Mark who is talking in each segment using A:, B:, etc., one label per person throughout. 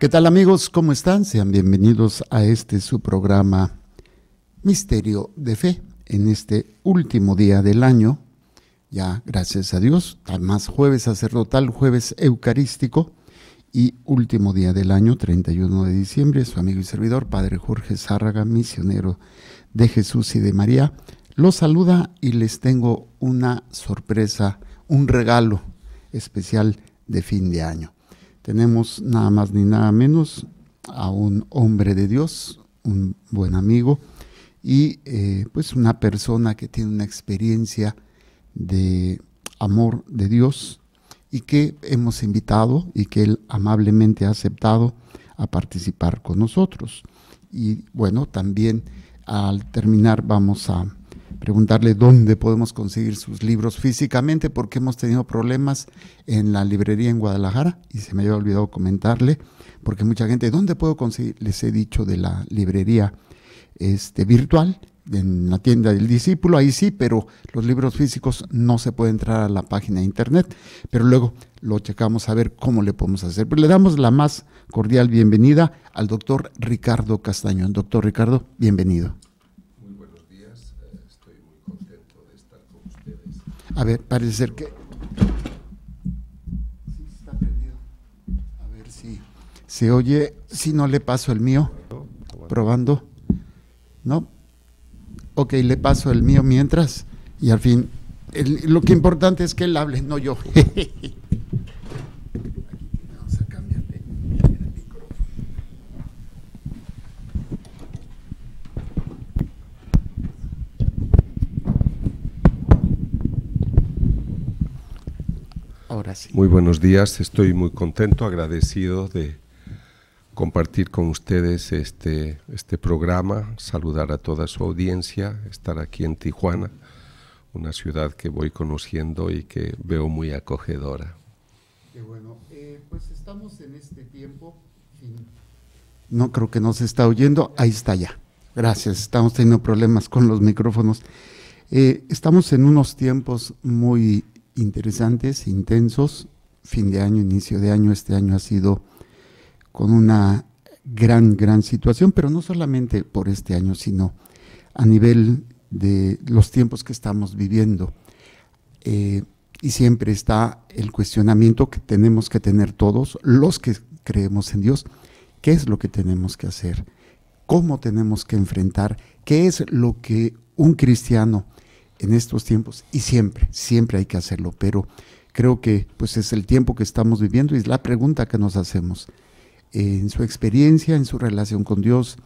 A: ¿Qué tal amigos? ¿Cómo están? Sean bienvenidos a este su programa Misterio de Fe en este último día del año. Ya, gracias a Dios, más jueves sacerdotal, jueves eucarístico y último día del año, 31 de diciembre, su amigo y servidor, Padre Jorge Zárraga, misionero de Jesús y de María, los saluda y les tengo una sorpresa, un regalo especial de fin de año. Tenemos nada más ni nada menos a un hombre de Dios, un buen amigo y eh, pues una persona que tiene una experiencia de amor de Dios y que hemos invitado y que él amablemente ha aceptado a participar con nosotros. Y bueno, también al terminar vamos a preguntarle dónde podemos conseguir sus libros físicamente, porque hemos tenido problemas en la librería en Guadalajara y se me había olvidado comentarle, porque mucha gente, ¿dónde puedo conseguir? Les he dicho de la librería este, virtual, en la tienda del discípulo, ahí sí, pero los libros físicos no se puede entrar a la página de internet, pero luego lo checamos a ver cómo le podemos hacer. Pero pues le damos la más cordial bienvenida al doctor Ricardo Castañón. Doctor Ricardo, bienvenido. A ver, parece ser que... Sí, está perdido. A ver si se oye, si no le paso el mío. Probando. ¿No? Ok, le paso el mío mientras y al fin... lo que importante es que él hable, no yo. Ahora sí. Muy
B: buenos días, estoy muy contento, agradecido de compartir con ustedes este, este programa, saludar a toda su audiencia, estar aquí en Tijuana, una ciudad que voy conociendo y que veo muy acogedora. Qué
A: bueno, eh, pues estamos en este tiempo. No creo que nos está oyendo, ahí está ya. Gracias, estamos teniendo problemas con los micrófonos. Eh, estamos en unos tiempos muy interesantes, intensos. Fin de año, inicio de año, este año ha sido con una gran, gran situación, pero no solamente por este año, sino a nivel de los tiempos que estamos viviendo. Eh, y siempre está el cuestionamiento que tenemos que tener todos, los que creemos en Dios, qué es lo que tenemos que hacer, cómo tenemos que enfrentar, qué es lo que un cristiano en estos tiempos y siempre, siempre hay que hacerlo, pero creo que pues es el tiempo que estamos viviendo y es la pregunta que nos hacemos en su experiencia, en su relación con Dios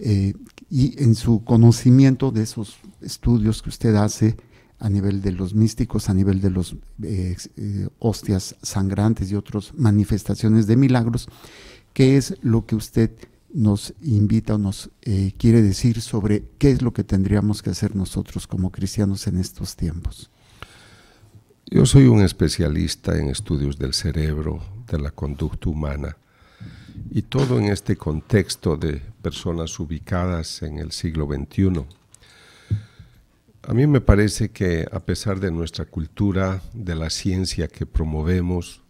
A: eh, y en su conocimiento de esos estudios que usted hace a nivel de los místicos, a nivel de los eh, eh, hostias sangrantes y otras manifestaciones de milagros, qué es lo que usted nos invita o nos eh, quiere decir sobre qué es lo que tendríamos que hacer nosotros como cristianos en estos tiempos?
B: Yo soy un especialista en estudios del cerebro, de la conducta humana, y todo en este contexto de personas ubicadas en el siglo XXI. A mí me parece que a pesar de nuestra cultura, de la ciencia que promovemos,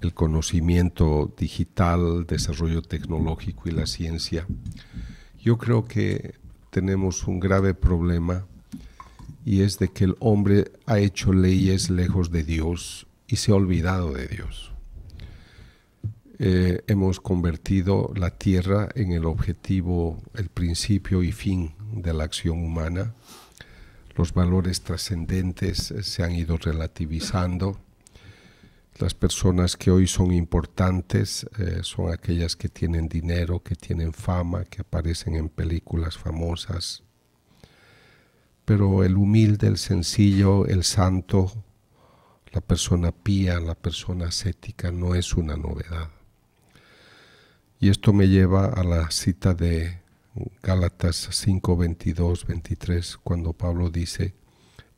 B: el conocimiento digital, desarrollo tecnológico y la ciencia, yo creo que tenemos un grave problema y es de que el hombre ha hecho leyes lejos de Dios y se ha olvidado de Dios. Eh, hemos convertido la tierra en el objetivo, el principio y fin de la acción humana. Los valores trascendentes se han ido relativizando las personas que hoy son importantes eh, son aquellas que tienen dinero, que tienen fama, que aparecen en películas famosas. Pero el humilde, el sencillo, el santo, la persona pía, la persona ascética no es una novedad. Y esto me lleva a la cita de Gálatas 5, 22, 23, cuando Pablo dice,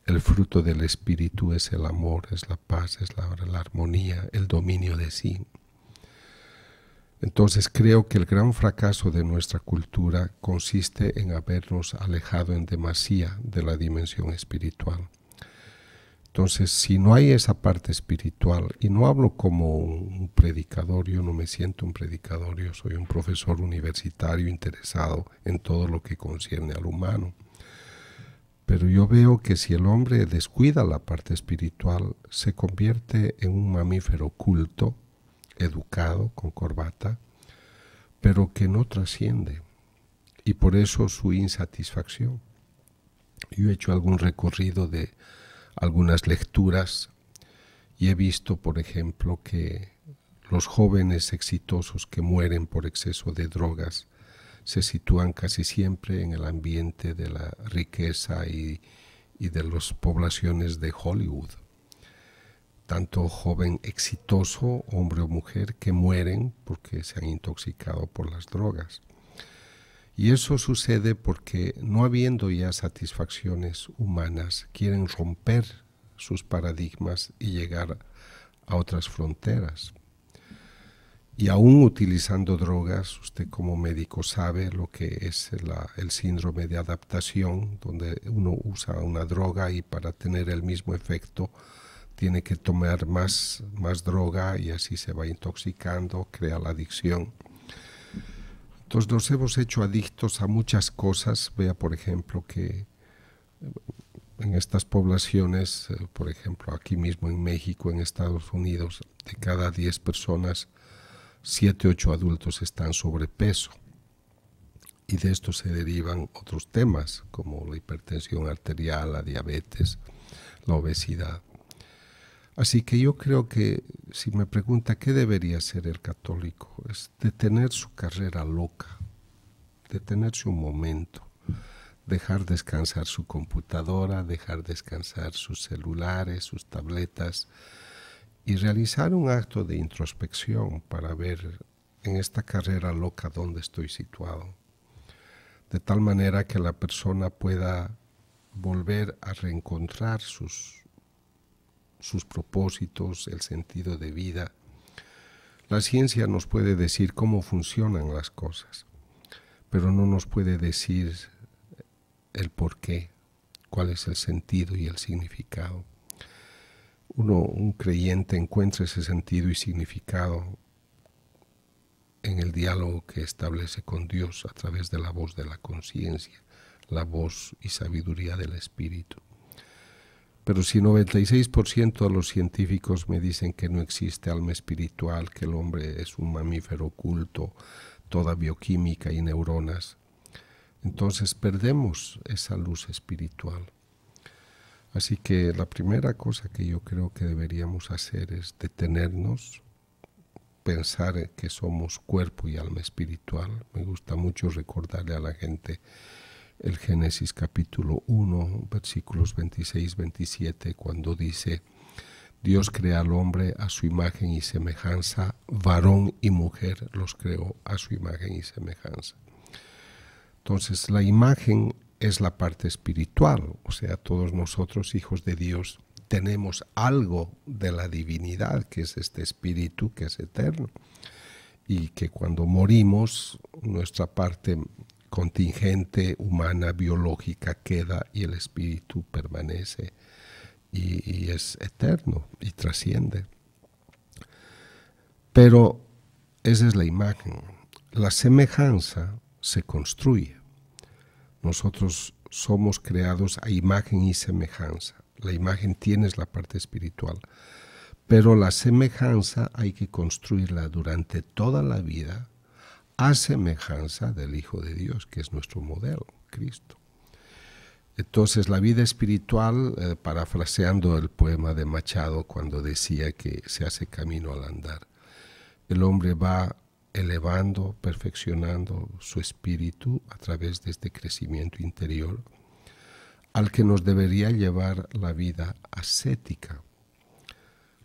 B: el fruto del Espíritu es el amor, es la paz, es la, armonía, el dominio de sí. Entonces creo que el gran fracaso de nuestra cultura consiste en habernos alejado en demasía de la dimensión espiritual. Entonces, si no hay esa parte espiritual, y no hablo como un predicador, yo no me siento un predicador, yo soy un profesor universitario interesado en todo lo que concierne al humano. Pero yo veo que si el hombre descuida la parte espiritual, se convierte en un mamífero culto, educado, con corbata, pero que no trasciende. Y por eso su insatisfacción. Yo he hecho algún recorrido de algunas lecturas y he visto, por ejemplo, que los jóvenes exitosos que mueren por exceso de drogas se sitúan casi siempre en el ambiente de la riqueza y, de las poblaciones de Hollywood. Tanto joven exitoso, hombre o mujer, que mueren porque se han intoxicado por las drogas. Y eso sucede porque no habiendo ya satisfacciones humanas, quieren romper sus paradigmas y llegar a otras fronteras y aún utilizando drogas, usted como médico sabe lo que es ah, el síndrome de adaptación, donde uno usa una droga y para tener el mismo efecto tiene que tomar más, más droga y así se va intoxicando, crea la adicción. Entonces nos hemos hecho adictos a muchas cosas. Vea, por ejemplo, que eh, en estas poblaciones, eh, por ejemplo, aquí mismo en México, en Estados Unidos, de cada 10 personas, Siete, ocho adultos están sobrepeso. Y de esto se derivan otros temas como la hipertensión arterial, la diabetes, la obesidad. Así que yo creo que si me pregunta qué debería ser el católico, es detener su carrera loca, detenerse un momento, dejar descansar su computadora, dejar descansar sus celulares, sus tabletas, y realizar un acto de introspección para ver en esta carrera loca dónde estoy situado, de tal manera que la persona pueda volver a reencontrar sus, sus propósitos, el sentido de vida. La ciencia nos puede decir cómo funcionan las cosas, pero no nos puede decir el por qué, cuál es el sentido y el significado uno, un creyente, encuentra ese sentido y significado en el diálogo que establece con Dios a través de la voz de la conciencia, la voz y sabiduría del Espíritu. Pero si 96% de los científicos me dicen que no existe alma espiritual, que el hombre es un mamífero oculto, toda bioquímica y neuronas, entonces perdemos esa luz espiritual. Así que la primera cosa que yo creo que deberíamos hacer es detenernos, pensar que somos cuerpo y alma espiritual. Me gusta mucho recordarle a la gente el Génesis capítulo 1, versículos 26-27, cuando dice, Dios crea al hombre a su imagen y semejanza, varón y mujer los creó a su imagen y semejanza. Entonces la imagen es la parte espiritual, o sea, todos nosotros hijos de Dios tenemos algo de la divinidad, que es este espíritu que es eterno, y que cuando morimos nuestra parte contingente humana, biológica, queda y el espíritu permanece y, es eterno y trasciende. Pero esa es la imagen. La semejanza se construye. Nosotros somos creados a imagen y semejanza. La imagen tienes la parte espiritual, pero la semejanza hay que construirla durante toda la vida a semejanza del Hijo de Dios, que es nuestro modelo, Cristo. Entonces la vida espiritual, eh, parafraseando el poema de Machado cuando decía que se hace camino al andar, el hombre va elevando, perfeccionando su espíritu a través de este crecimiento interior al que nos debería llevar la vida ascética.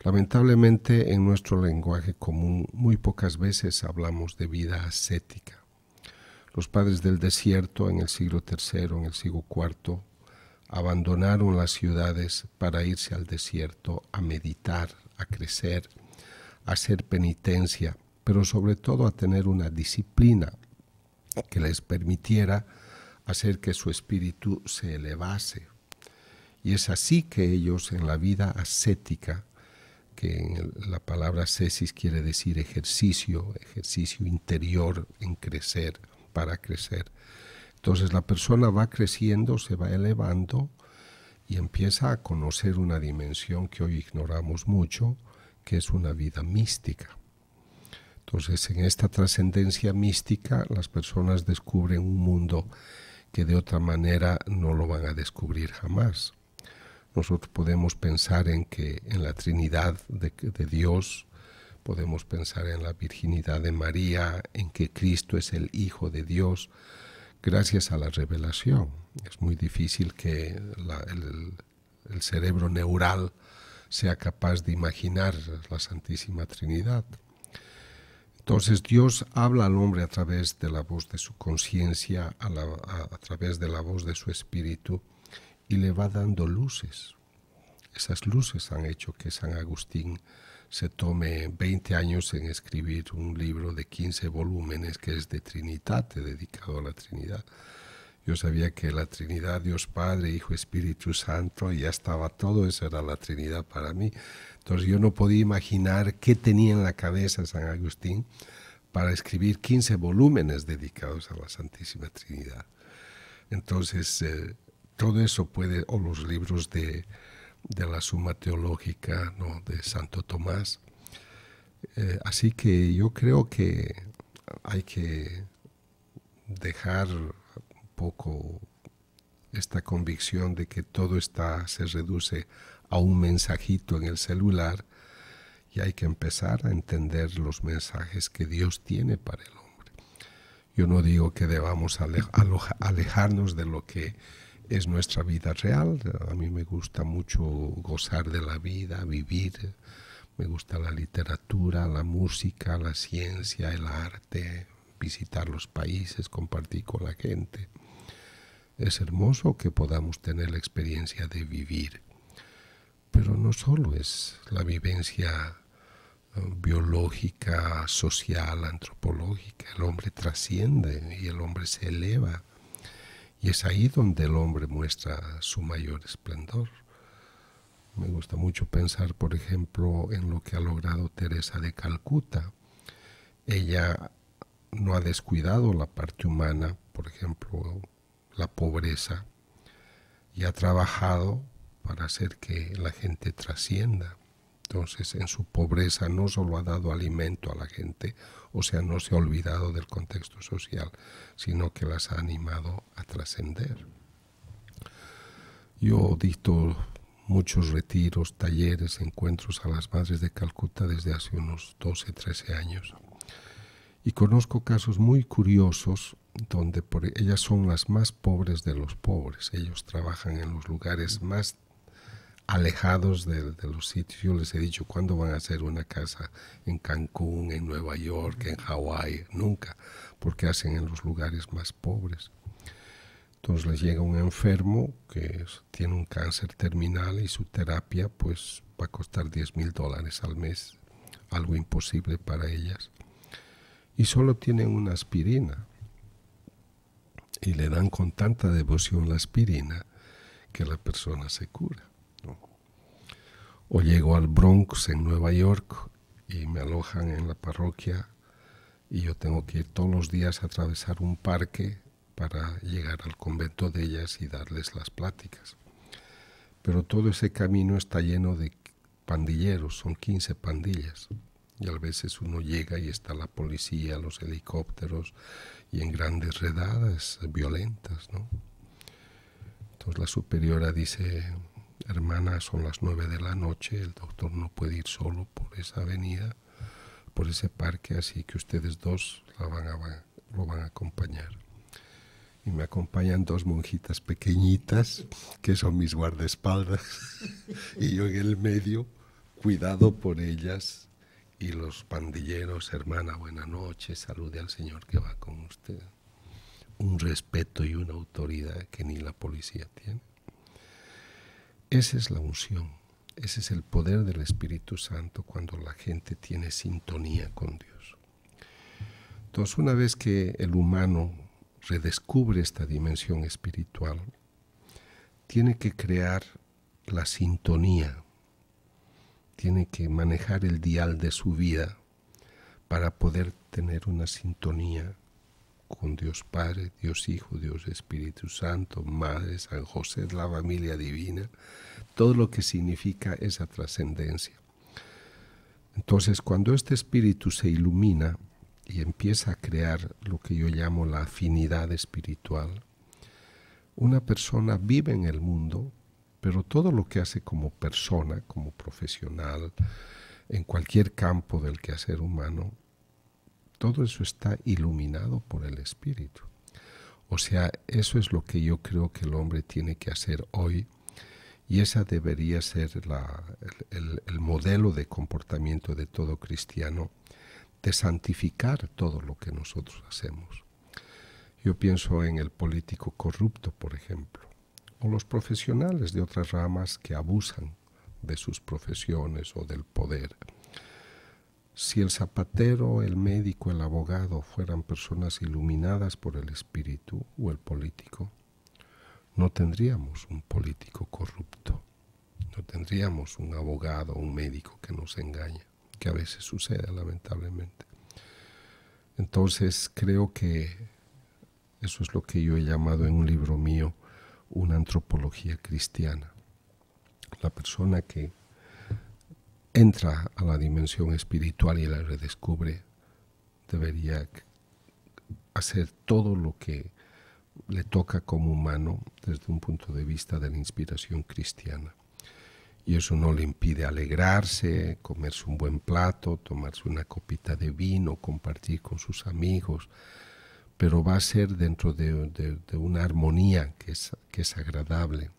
B: Lamentablemente en nuestro lenguaje común muy pocas veces hablamos de vida ascética. Los padres del desierto en el siglo III, en el siglo IV, abandonaron las ciudades para irse al desierto a meditar, a crecer, a hacer penitencia, pero sobre todo a tener una disciplina que les permitiera hacer que su espíritu se elevase. Y es así que ellos en la vida ascética, que en la palabra ascesis quiere decir ejercicio, ejercicio interior en crecer, para crecer. Entonces la persona va creciendo, se va elevando y empieza a conocer una dimensión que hoy ignoramos mucho, que es una vida mística. Entonces, en esta trascendencia mística, las personas descubren un mundo que de otra manera no lo van a descubrir jamás. Nosotros podemos pensar en que en la Trinidad de, Dios, podemos pensar en la virginidad de María, en que Cristo es el Hijo de Dios, gracias a la revelación. Es muy difícil que el cerebro neural sea capaz de imaginar la Santísima Trinidad. Entonces Dios habla al hombre a través de la voz de su conciencia, a, través de la voz de su espíritu y le va dando luces. Esas luces han hecho que San Agustín se tome 20 años en escribir un libro de 15 volúmenes que es de Trinitate, dedicado a la Trinidad. Yo sabía que la Trinidad, Dios Padre, Hijo, Espíritu Santo, ya estaba todo, esa era la Trinidad para mí. Entonces yo no podía imaginar qué tenía en la cabeza San Agustín para escribir 15 volúmenes dedicados a la Santísima Trinidad. Entonces, eh, todo eso puede, o los libros de, la Suma Teológica de Santo Tomás. Eh, así que yo creo que hay que dejar un poco esta convicción de que todo está, se reduce a un mensajito en el celular y hay que empezar a entender los mensajes que Dios tiene para el hombre. Yo no digo que debamos alejarnos de lo que es nuestra vida real. A mí me gusta mucho gozar de la vida, vivir. Me gusta la literatura, la música, la ciencia, el arte, visitar los países, compartir con la gente. Es hermoso que podamos tener la experiencia de vivir pero no solo es la vivencia biológica, social, antropológica. El hombre trasciende y el hombre se eleva. Y es ahí donde el hombre muestra su mayor esplendor. Me gusta mucho pensar, por ejemplo, en lo que ha logrado Teresa de Calcuta. Ella no ha descuidado la parte humana, por ejemplo, la pobreza, y ha trabajado para hacer que la gente trascienda. Entonces, en su pobreza no solo ha dado alimento a la gente, o sea, no se ha olvidado del contexto social, sino que las ha animado a trascender. Yo dicto muchos retiros, talleres, encuentros a las madres de Calcuta desde hace unos 12, 13 años. Y conozco casos muy curiosos donde ellas son las más pobres de los pobres. Ellos trabajan en los lugares más alejados de, los sitios. Yo les he dicho, ¿cuándo van a hacer una casa en Cancún, en Nueva York, en Hawái? Nunca, porque hacen en los lugares más pobres. Entonces les llega un enfermo que tiene un cáncer terminal y su terapia pues va a costar 10 mil dólares al mes, algo imposible para ellas. Y solo tienen una aspirina. Y le dan con tanta devoción la aspirina que la persona se cura o llego al Bronx en Nueva York y me alojan en la parroquia y yo tengo que ir todos los días a atravesar un parque para llegar al convento de ellas y darles las pláticas. Pero todo ese camino está lleno de pandilleros, son 15 pandillas. Y a veces uno llega y está la policía, los helicópteros y en grandes redadas violentas. Entonces la superiora dice, hermana, son las nueve de la noche, el doctor no puede ir solo por esa avenida, por ese parque, así que ustedes dos la van lo van a acompañar. Y me acompañan dos monjitas pequeñitas, que son mis guardaespaldas, y yo en el medio, cuidado por ellas y los pandilleros, hermana, buena noche, salude al Señor que va con usted. Un respeto y una autoridad que ni la policía tiene. Esa es la unción, ese es el poder del Espíritu Santo cuando la gente tiene sintonía con Dios. Entonces, una vez que el humano redescubre esta dimensión espiritual, tiene que crear la sintonía, tiene que manejar el dial de su vida para poder tener una sintonía con Dios Padre, Dios Hijo, Dios Espíritu Santo, Madre, San José, la familia divina, todo lo que significa esa trascendencia. Entonces, cuando este espíritu se ilumina y empieza a crear lo que yo llamo la afinidad espiritual, una persona vive en el mundo, pero todo lo que hace como persona, como profesional, en cualquier campo del quehacer humano, todo eso está iluminado por el Espíritu. O sea, eso es lo que yo creo que el hombre tiene que hacer hoy y esa debería ser el, modelo de comportamiento de todo cristiano, de santificar todo lo que nosotros hacemos. Yo pienso en el político corrupto, por ejemplo, o los profesionales de otras ramas que abusan de sus profesiones o del poder si el zapatero, el médico, el abogado fueran personas iluminadas por el espíritu o el político, no tendríamos un político corrupto, no tendríamos un abogado, un médico que nos engaña, que a veces sucede lamentablemente. Entonces creo que eso es lo que yo he llamado en un libro mío una antropología cristiana. La persona que entra a la dimensión espiritual y la redescubre, debería hacer todo lo que le toca como humano desde un punto de vista de la inspiración cristiana. Y eso no le impide alegrarse, comerse un buen plato, tomarse una copita de vino, compartir con sus amigos, pero va a ser dentro de, una armonía que es agradable.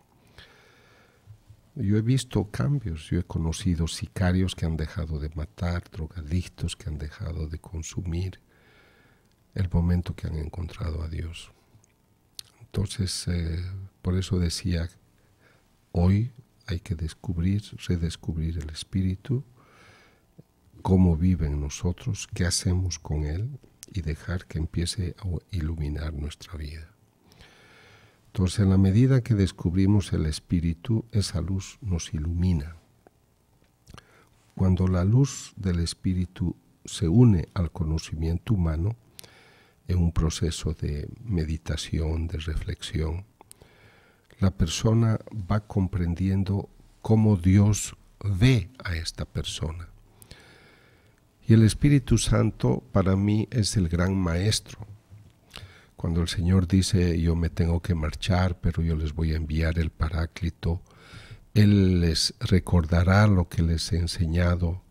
B: Yo he visto cambios, yo he conocido sicarios que han dejado de matar, drogadictos que han dejado de consumir, el momento que han encontrado a Dios. Entonces, eh, por eso decía, hoy hay que descubrir, redescubrir el Espíritu, cómo vive en nosotros, qué hacemos con Él y dejar que empiece a iluminar nuestra vida. Entonces, en la medida que descubrimos el espíritu, esa luz nos ilumina. Cuando la luz del espíritu se une al conocimiento humano, en un proceso de meditación, de reflexión, la persona va comprendiendo cómo Dios ve a esta persona. Y el Espíritu Santo para mí es el gran maestro, cuando el Señor dice, yo me tengo que marchar, pero yo les voy a enviar el Paráclito, Él les recordará lo que les he enseñado,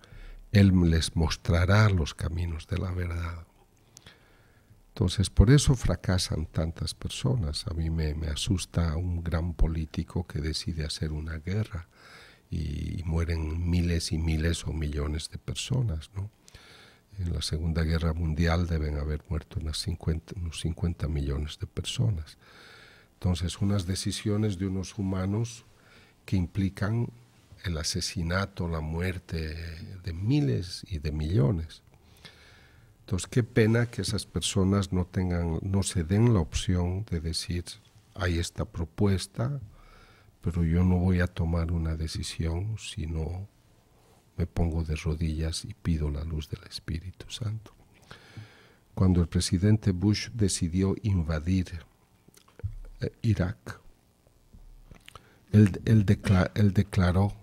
B: Él les mostrará los caminos de la verdad. Entonces, por eso fracasan tantas personas. A mí me, asusta un gran político que decide hacer una guerra y, y mueren miles y miles o millones de personas, ¿no? en la Segunda Guerra Mundial deben haber muerto 50, unos 50 millones de personas. Entonces, unas decisiones de unos humanos que implican el asesinato, la muerte de miles y de millones. Entonces, qué pena que esas personas no tengan, no se den la opción de decir, hay esta propuesta, pero yo no voy a tomar una decisión si no me pongo de rodillas y pido la luz del Espíritu Santo. Cuando el presidente Bush decidió invadir eh, Irak, él, él, declaró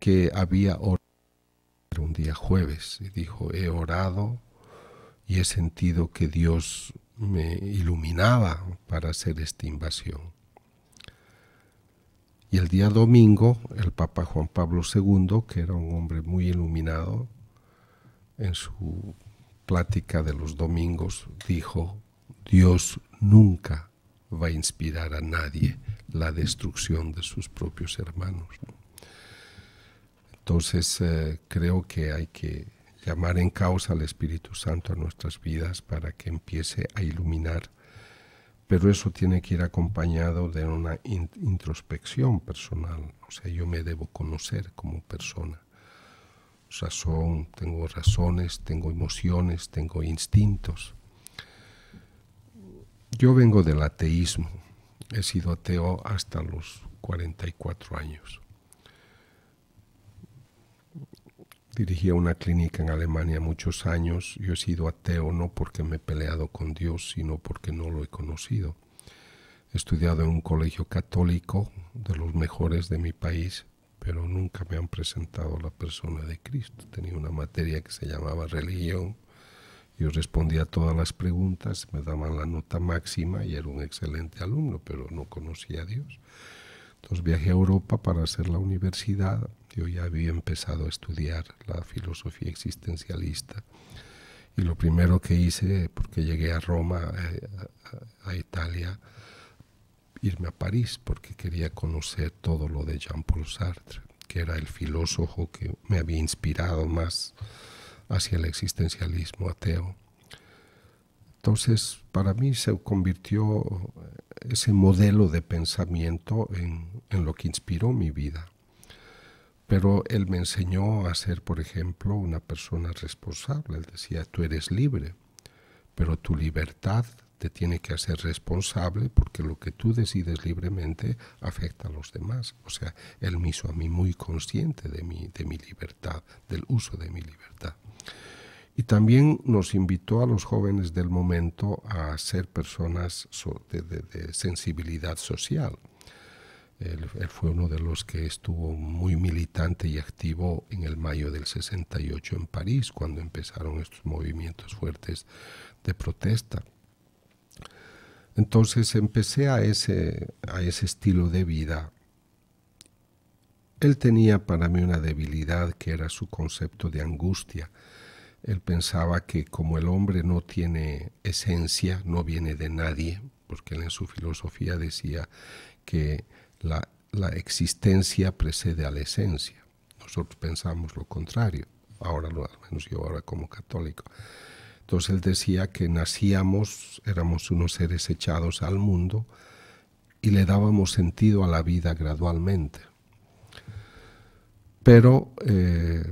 B: que había orado un día jueves y dijo, he orado y he sentido que Dios me iluminaba para hacer esta invasión. Y el día domingo, el Papa Juan Pablo II, que era un hombre muy iluminado, en su plática de los domingos dijo, Dios nunca va a inspirar a nadie la destrucción de sus propios hermanos. Entonces eh, creo que hay que llamar en causa al Espíritu Santo a nuestras vidas para que empiece a iluminar pero eso tiene que ir acompañado de una introspección personal. O sea, yo me debo conocer como persona. O sea, tengo razones, tengo emociones, tengo instintos. Yo vengo del ateísmo. He sido ateo hasta los 44 años. Dirigía una clínica en Alemania muchos años. Yo he sido ateo no porque me he peleado con Dios, sino porque no lo he conocido. He estudiado en un colegio católico de los mejores de mi país, pero nunca me han presentado la persona de Cristo. Tenía una materia que se llamaba religión. Yo respondía a todas las preguntas, me daban la nota máxima y era un excelente alumno, pero no conocía a Dios. Entonces viajé a Europa para hacer la universidad yo ya había empezado a estudiar la filosofía existencialista y lo primero que hice, porque llegué a Roma, eh, a, Italia, irme a París porque quería conocer todo lo de Jean-Paul Sartre, que era el filósofo que me había inspirado más hacia el existencialismo ateo. Entonces, para mí se convirtió ese modelo de pensamiento en lo que inspiró mi vida. Pero él me enseñó a ser, por ejemplo, una persona responsable. Él decía, tú eres libre, pero tu libertad te tiene que hacer responsable porque lo que tú decides libremente afecta a los demás. O sea, él me hizo a mí muy consciente de mi, de mi libertad, del uso de mi libertad. Y también nos invitó a los jóvenes del momento a ser personas de sensibilidad social. Él, fue uno de los que estuvo muy militante y activo en el mayo del 68 en París, cuando empezaron estos movimientos fuertes de protesta. Entonces empecé a ese, a ese estilo de vida. Él tenía para mí una debilidad que era su concepto de angustia. Él pensaba que como el hombre no tiene esencia, no viene de nadie, porque él en su filosofía decía que la, existencia precede a la esencia. Nosotros pensamos lo contrario, ahora lo, al menos yo ahora como católico. Entonces él decía que nacíamos, éramos unos seres echados al mundo y le dábamos sentido a la vida gradualmente. Pero eh,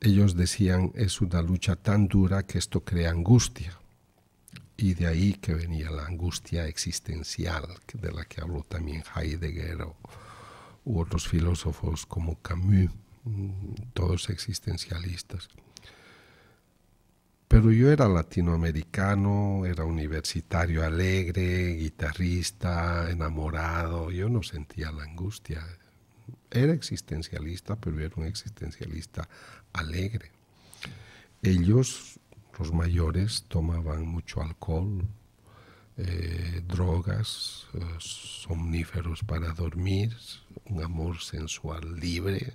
B: ellos decían es una lucha tan dura que esto crea angustia. Y de ahí que venía la angustia existencial de la que habló también Heidegger o, u otros filósofos como Camus, mm, todos existencialistas. Pero yo era latinoamericano, era universitario alegre, guitarrista, enamorado, yo no sentía la angustia. Era existencialista, pero era un existencialista alegre. Ellos los mayores tomaban mucho alcohol, eh, drogas, eh, somníferos para dormir, un amor sensual libre.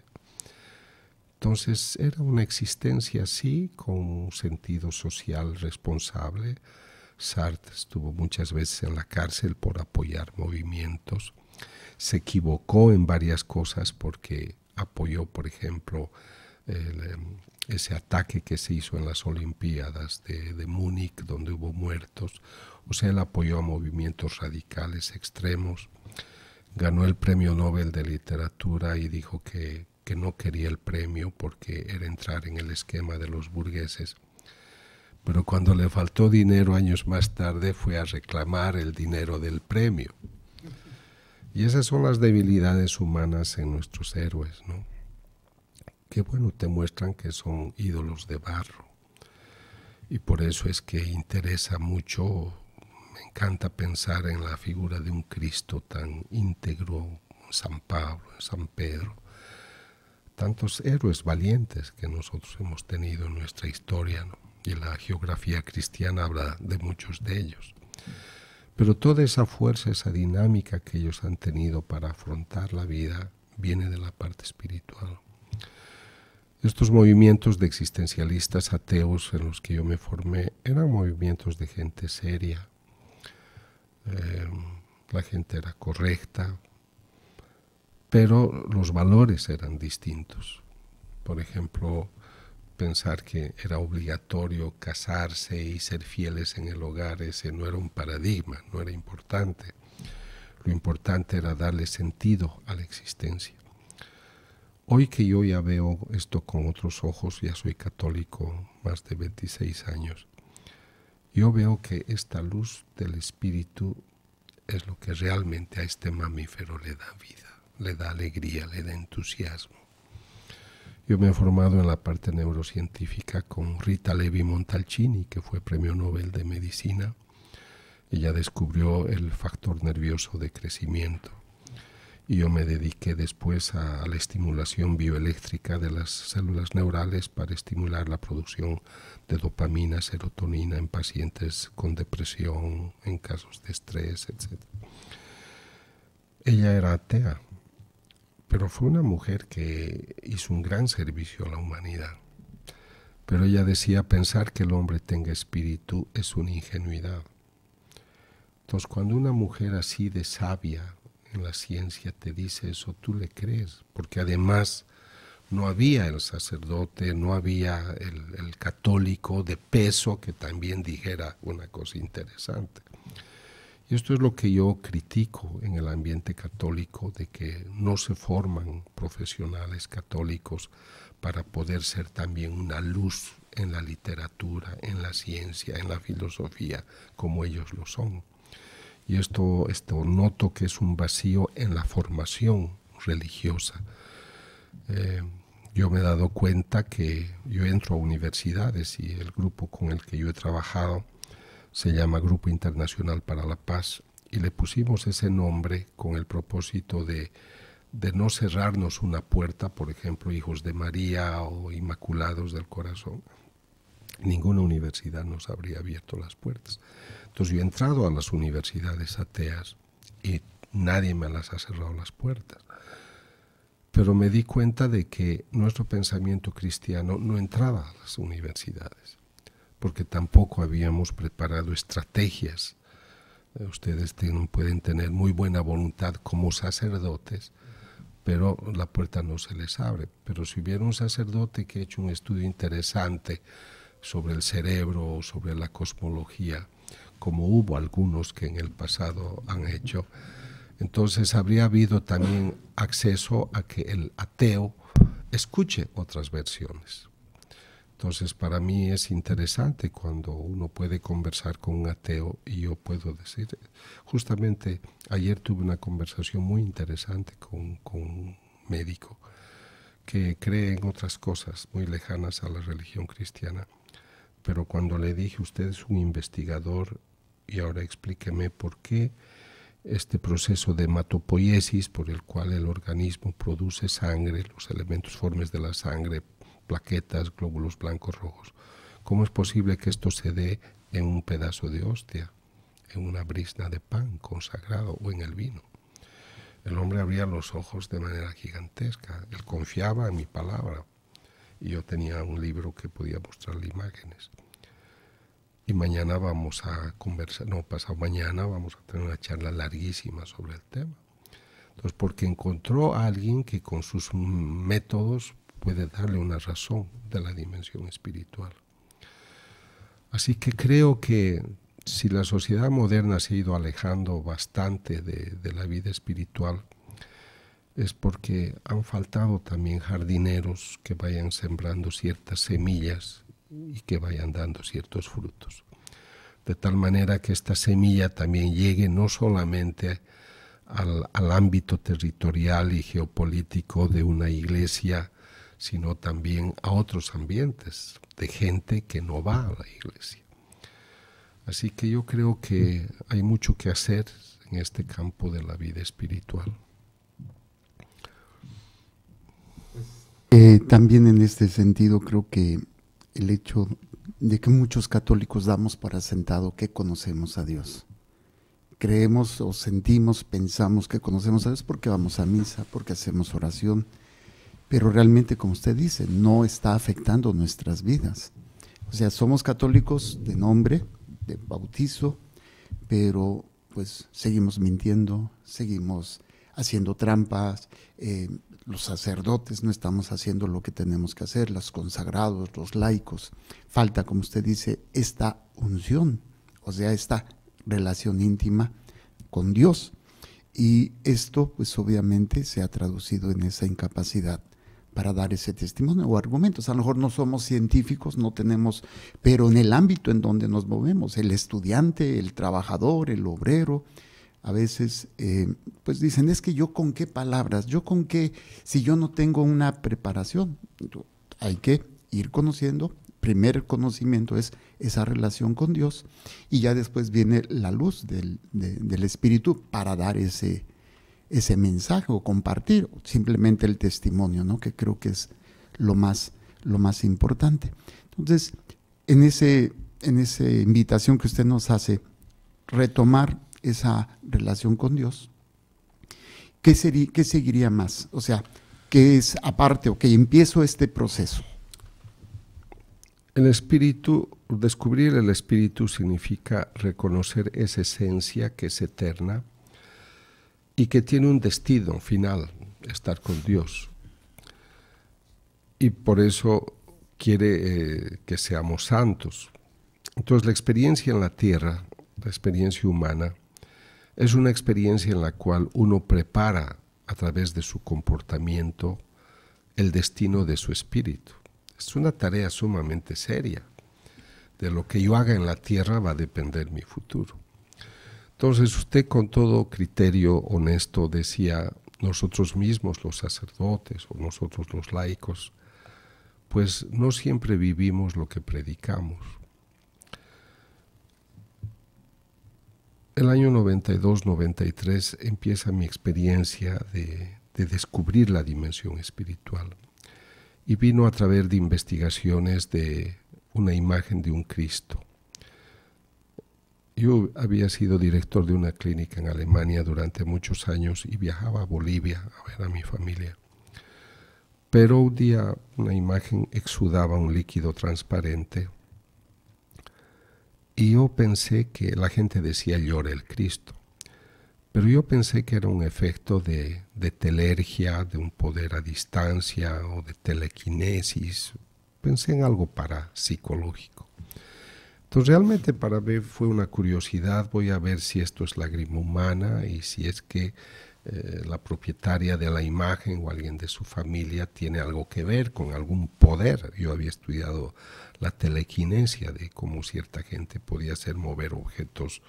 B: Entonces era una existencia así, con un sentido social responsable. Sartre estuvo muchas veces en la cárcel por apoyar movimientos. Se equivocó en varias cosas porque apoyó, por ejemplo, el, em, ese ataque que se hizo en las Olimpiadas de, Múnich, donde hubo muertos. O sea, él apoyó a movimientos radicales, extremos. Ganó el Premio Nobel de Literatura y dijo que, que no quería el premio porque era entrar en el esquema de los burgueses. Pero cuando le faltó dinero años más tarde fue a reclamar el dinero del premio. Y esas son las debilidades humanas en nuestros héroes, ¿no? Qué bueno, te muestran que son ídolos de barro. Y por eso es que interesa mucho, me encanta pensar en la figura de un Cristo tan íntegro, San Pablo, San Pedro, tantos héroes valientes que nosotros hemos tenido en nuestra historia, Y y la geografía cristiana habla de muchos de ellos. Pero toda esa fuerza, esa dinámica que ellos han tenido para afrontar la vida, viene de la parte espiritual. Estos movimientos de existencialistas ateos en los que yo me formé eran movimientos de gente seria. Em, la gente era correcta, pero los valores eran distintos. Por ejemplo, pensar que era obligatorio casarse y ser fieles en el hogar, ese no era un paradigma, no era importante. Lo importante era darle sentido a la existencia. Hoy que yo ya veo esto con otros ojos, ya soy católico más de 26 años, yo veo que esta luz del espíritu es lo que realmente a este mamífero le da vida, le da alegría, le da entusiasmo. Yo me he formado en la parte neurocientífica con Rita Levi Montalcini, que fue premio Nobel de Medicina. Ella descubrió el factor nervioso de crecimiento y yo me dediqué después a, la estimulación bioeléctrica de las células neurales para estimular la producción de dopamina, serotonina en pacientes con depresión, en casos de estrés, etc. Ella era atea, pero fue una mujer que hizo un gran servicio a la humanidad. Pero ella decía, pensar que el hombre tenga espíritu es una ingenuidad. Entonces, cuando una mujer así de sabia la ciencia te dice eso, tú le crees, porque además no había el sacerdote, no había el, católico de peso que también dijera una cosa interesante. Y esto es lo que yo critico en el ambiente católico, de que no se forman profesionales católicos para poder ser también una luz en la literatura, en la ciencia, en la filosofía, como ellos lo son. Y esto, esto noto que es un vacío en la formación religiosa. Eh, yo me he dado cuenta que yo entro a universidades y el grupo con el que yo he trabajado se llama Grupo Internacional para la Paz y le pusimos ese nombre con el propósito de, de no cerrarnos una puerta, por ejemplo, Hijos de María o Inmaculados del Corazón. Ninguna universidad nos habría abierto las puertas. Entonces yo he entrado a las universidades ateas y nadie me las ha cerrado las puertas. Pero me di cuenta de que nuestro pensamiento cristiano no entraba a las universidades, porque tampoco habíamos preparado estrategias. Eh, ustedes tienen, pueden tener muy buena voluntad como sacerdotes, pero la puerta no se les abre. Pero si hubiera un sacerdote que ha hecho un estudio interesante sobre el cerebro, o sobre la cosmología, como hubo algunos que en el pasado han hecho, entonces habría habido también acceso a que el ateo escuche otras versiones. Entonces para mí es interesante cuando uno puede conversar con un ateo y yo puedo decir, justamente ayer tuve una conversación muy interesante con, un médico que cree en otras cosas muy lejanas a la religión cristiana, pero cuando le dije usted es un investigador y ahora explíqueme por qué este proceso de hematopoiesis por el cual el organismo produce sangre, los elementos formes de la sangre, plaquetas, glóbulos blancos, rojos. ¿Cómo es posible que esto se dé en un pedazo de hostia, en una brisna de pan consagrado o en el vino? El hombre abría los ojos de manera gigantesca, él confiaba en mi palabra y yo tenía un libro que podía mostrarle imágenes. Y mañana vamos a conversar, no, pasado mañana vamos a tener una charla larguísima sobre el tema. Entonces, porque encontró a alguien que con sus métodos puede darle una razón de la dimensión espiritual. Así que creo que si la sociedad moderna se ha ido alejando bastante de, la vida espiritual, es porque han faltado también jardineros que vayan sembrando ciertas semillas y que vayan dando ciertos frutos. De tal manera que esta semilla también llegue no solamente al, ámbito territorial y geopolítico de una iglesia, sino también a otros ambientes de gente que no va a la iglesia. Así que yo creo que hay mucho que hacer en este campo de la vida espiritual.
A: Eh, también en este sentido creo que el hecho de que muchos católicos damos para sentado que conocemos a Dios. Creemos o sentimos, pensamos que conocemos a Dios porque vamos a misa, porque hacemos oración, pero realmente, como usted dice, no está afectando nuestras vidas. O sea, somos católicos de nombre, de bautizo, pero pues seguimos mintiendo, seguimos haciendo trampas, eh, los sacerdotes no estamos haciendo lo que tenemos que hacer, los consagrados, los laicos. Falta, como usted dice, esta unción, o sea, esta relación íntima con Dios. Y esto, pues obviamente, se ha traducido en esa incapacidad para dar ese testimonio o argumentos. A lo mejor no somos científicos, no tenemos, pero en el ámbito en donde nos movemos, el estudiante, el trabajador, el obrero, a veces eh, pues dicen, es que yo con qué palabras, yo con qué, si yo no tengo una preparación, hay que ir conociendo. Primer conocimiento es esa relación con Dios y ya después viene la luz del, Espíritu para dar ese, ese mensaje o compartir simplemente el testimonio, ¿no? que creo que es lo más, lo más importante. Entonces, en, ese, en esa invitación que usted nos hace, retomar esa relación con Dios, ¿qué, sería, seguiría más? O sea, ¿qué es aparte o qué
B: empiezo este proceso? El espíritu, descubrir el espíritu significa reconocer esa esencia que es eterna y que tiene un destino final, estar con Dios. Y por eso quiere eh, que seamos santos. Entonces la experiencia en la tierra, la experiencia humana, es una experiencia en la cual uno prepara a través de su comportamiento el destino de su espíritu. Es una tarea sumamente seria. De lo que yo haga en la tierra va a depender mi futuro. Entonces usted con todo criterio honesto decía, nosotros mismos los sacerdotes o nosotros los laicos, pues no siempre vivimos lo que predicamos. el año 92-93 empieza mi experiencia de, descubrir la dimensión espiritual y vino a través de investigaciones de una imagen de un Cristo. Yo había sido director de una clínica en Alemania durante muchos años y viajaba a Bolivia a ver a mi familia. Pero un día una imagen exudaba un líquido transparente y yo pensé que la gente decía llore el Cristo, pero yo pensé que era un efecto de, de telergia, de un poder a distancia o de telequinesis. Pensé en algo para psicológico. Entonces realmente para mí fue una curiosidad, voy a ver si esto es lágrima humana y si es que eh, la propietaria de la imagen o alguien de su familia tiene algo que ver con algún poder. Yo había estudiado la telequinesia de cómo cierta gente podía hacer mover objetos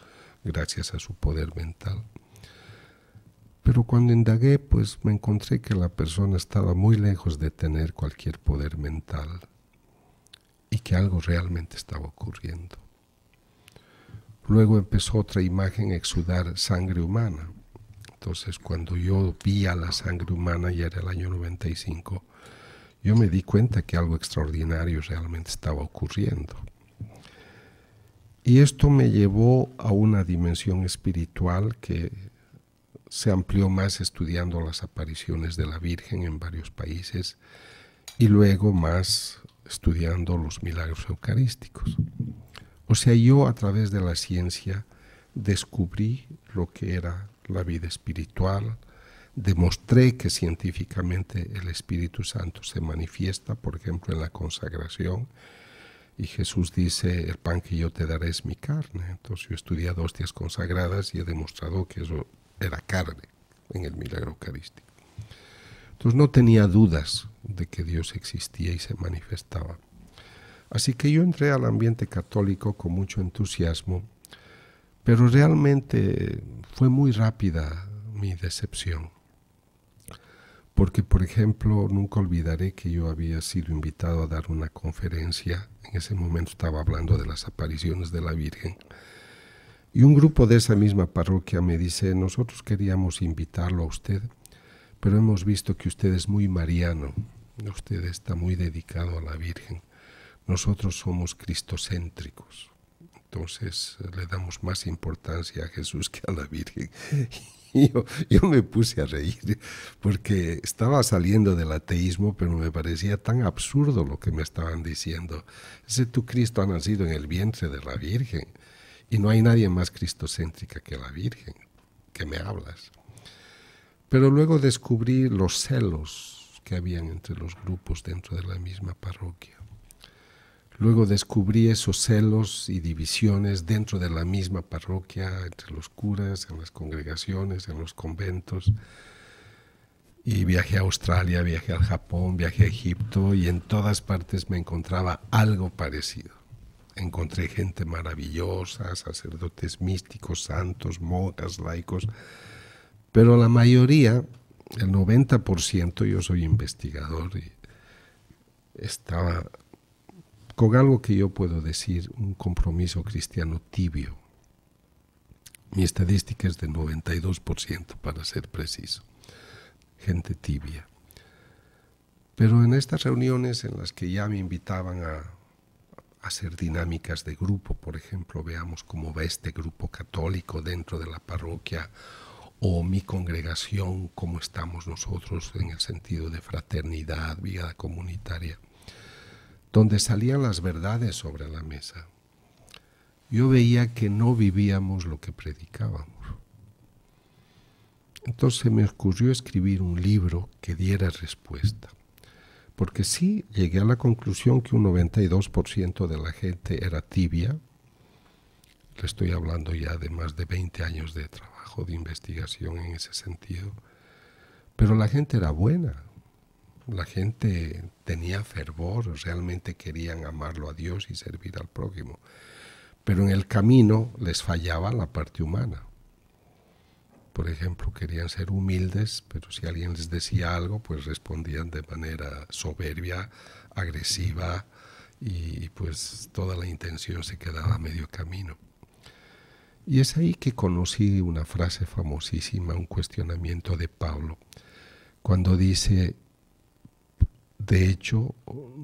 B: gracias a su poder mental. Pero cuando indagué, pues me encontré que la persona estaba muy lejos de tener cualquier poder mental y que algo realmente estaba ocurriendo. Luego empezó otra imagen exudar sangre humana. Entonces cuando yo vi a la sangre humana, ya era el año 95, yo me di cuenta que algo extraordinario realmente estaba ocurriendo. Y esto me llevó a una dimensión espiritual que se amplió más estudiando las apariciones de la Virgen en varios países y luego más estudiando los milagros eucarísticos. O sea, yo a través de la ciencia descubrí lo que era la vida espiritual, demostré que científicamente el Espíritu Santo se manifiesta, por ejemplo, en la consagración. Y Jesús dice, el pan que yo te daré es mi carne. Entonces yo he estudiado hostias consagradas y he demostrado que eso era carne en el milagro eucarístico. Entonces no tenía dudas de que Dios existía y se manifestaba. Así que yo entré al ambiente católico con mucho entusiasmo, pero realmente fue muy rápida mi decepción porque por ejemplo nunca olvidaré que yo había sido invitado a dar una conferencia, en ese momento estaba hablando de las apariciones de la Virgen, y un grupo de esa misma parroquia me dice, nosotros queríamos invitarlo a usted, pero hemos visto que usted es muy mariano, usted está muy dedicado a la Virgen, nosotros somos cristocéntricos. Entonces le damos más importancia a Jesús que a la Virgen. yo, yo me puse a reír porque estaba saliendo del ateísmo, pero me parecía tan absurdo lo que me estaban diciendo. Ese tu Cristo ha nacido en el vientre de la Virgen y no hay nadie más cristocéntrica que la Virgen, que me hablas. Pero luego descubrí los celos que habían entre los grupos dentro de la misma parroquia. Luego descubrí esos celos y divisiones dentro de la misma parroquia, entre los curas, en las congregaciones, en los conventos. Y viajé a Australia, viajé al Japón, viajé a Egipto y en todas partes me encontraba algo parecido. Encontré gente maravillosa, sacerdotes místicos, santos, monjas, laicos, pero la mayoría, el 90%, yo soy investigador y estaba con algo que yo puedo decir, un compromiso cristiano tibio. Mi estadística es del 92%, para ser preciso. Gente tibia. Pero en estas reuniones en las que ya me invitaban a, a hacer dinámicas de grupo, por ejemplo, veamos cómo va este grupo católico dentro de la parroquia o mi congregación, cómo estamos nosotros en el sentido de fraternidad, vida comunitaria donde salían las verdades sobre la mesa. Yo veía que no vivíamos lo que predicábamos. Entonces me ocurrió escribir un libro que diera respuesta, porque sí llegué a la conclusión que un 92% de la gente era tibia, le estoy hablando ya de más de 20 años de trabajo de investigación en ese sentido, pero la gente era buena, la gente tenía fervor, realmente querían amarlo a Dios y servir al prójimo. Pero en el camino les fallaba la parte humana. Por ejemplo, querían ser humildes, pero si alguien les decía algo, pues respondían de manera soberbia, agresiva, y pues toda la intención se quedaba a medio camino. Y es ahí que conocí una frase famosísima, un cuestionamiento de Pablo, cuando dice, de hecho,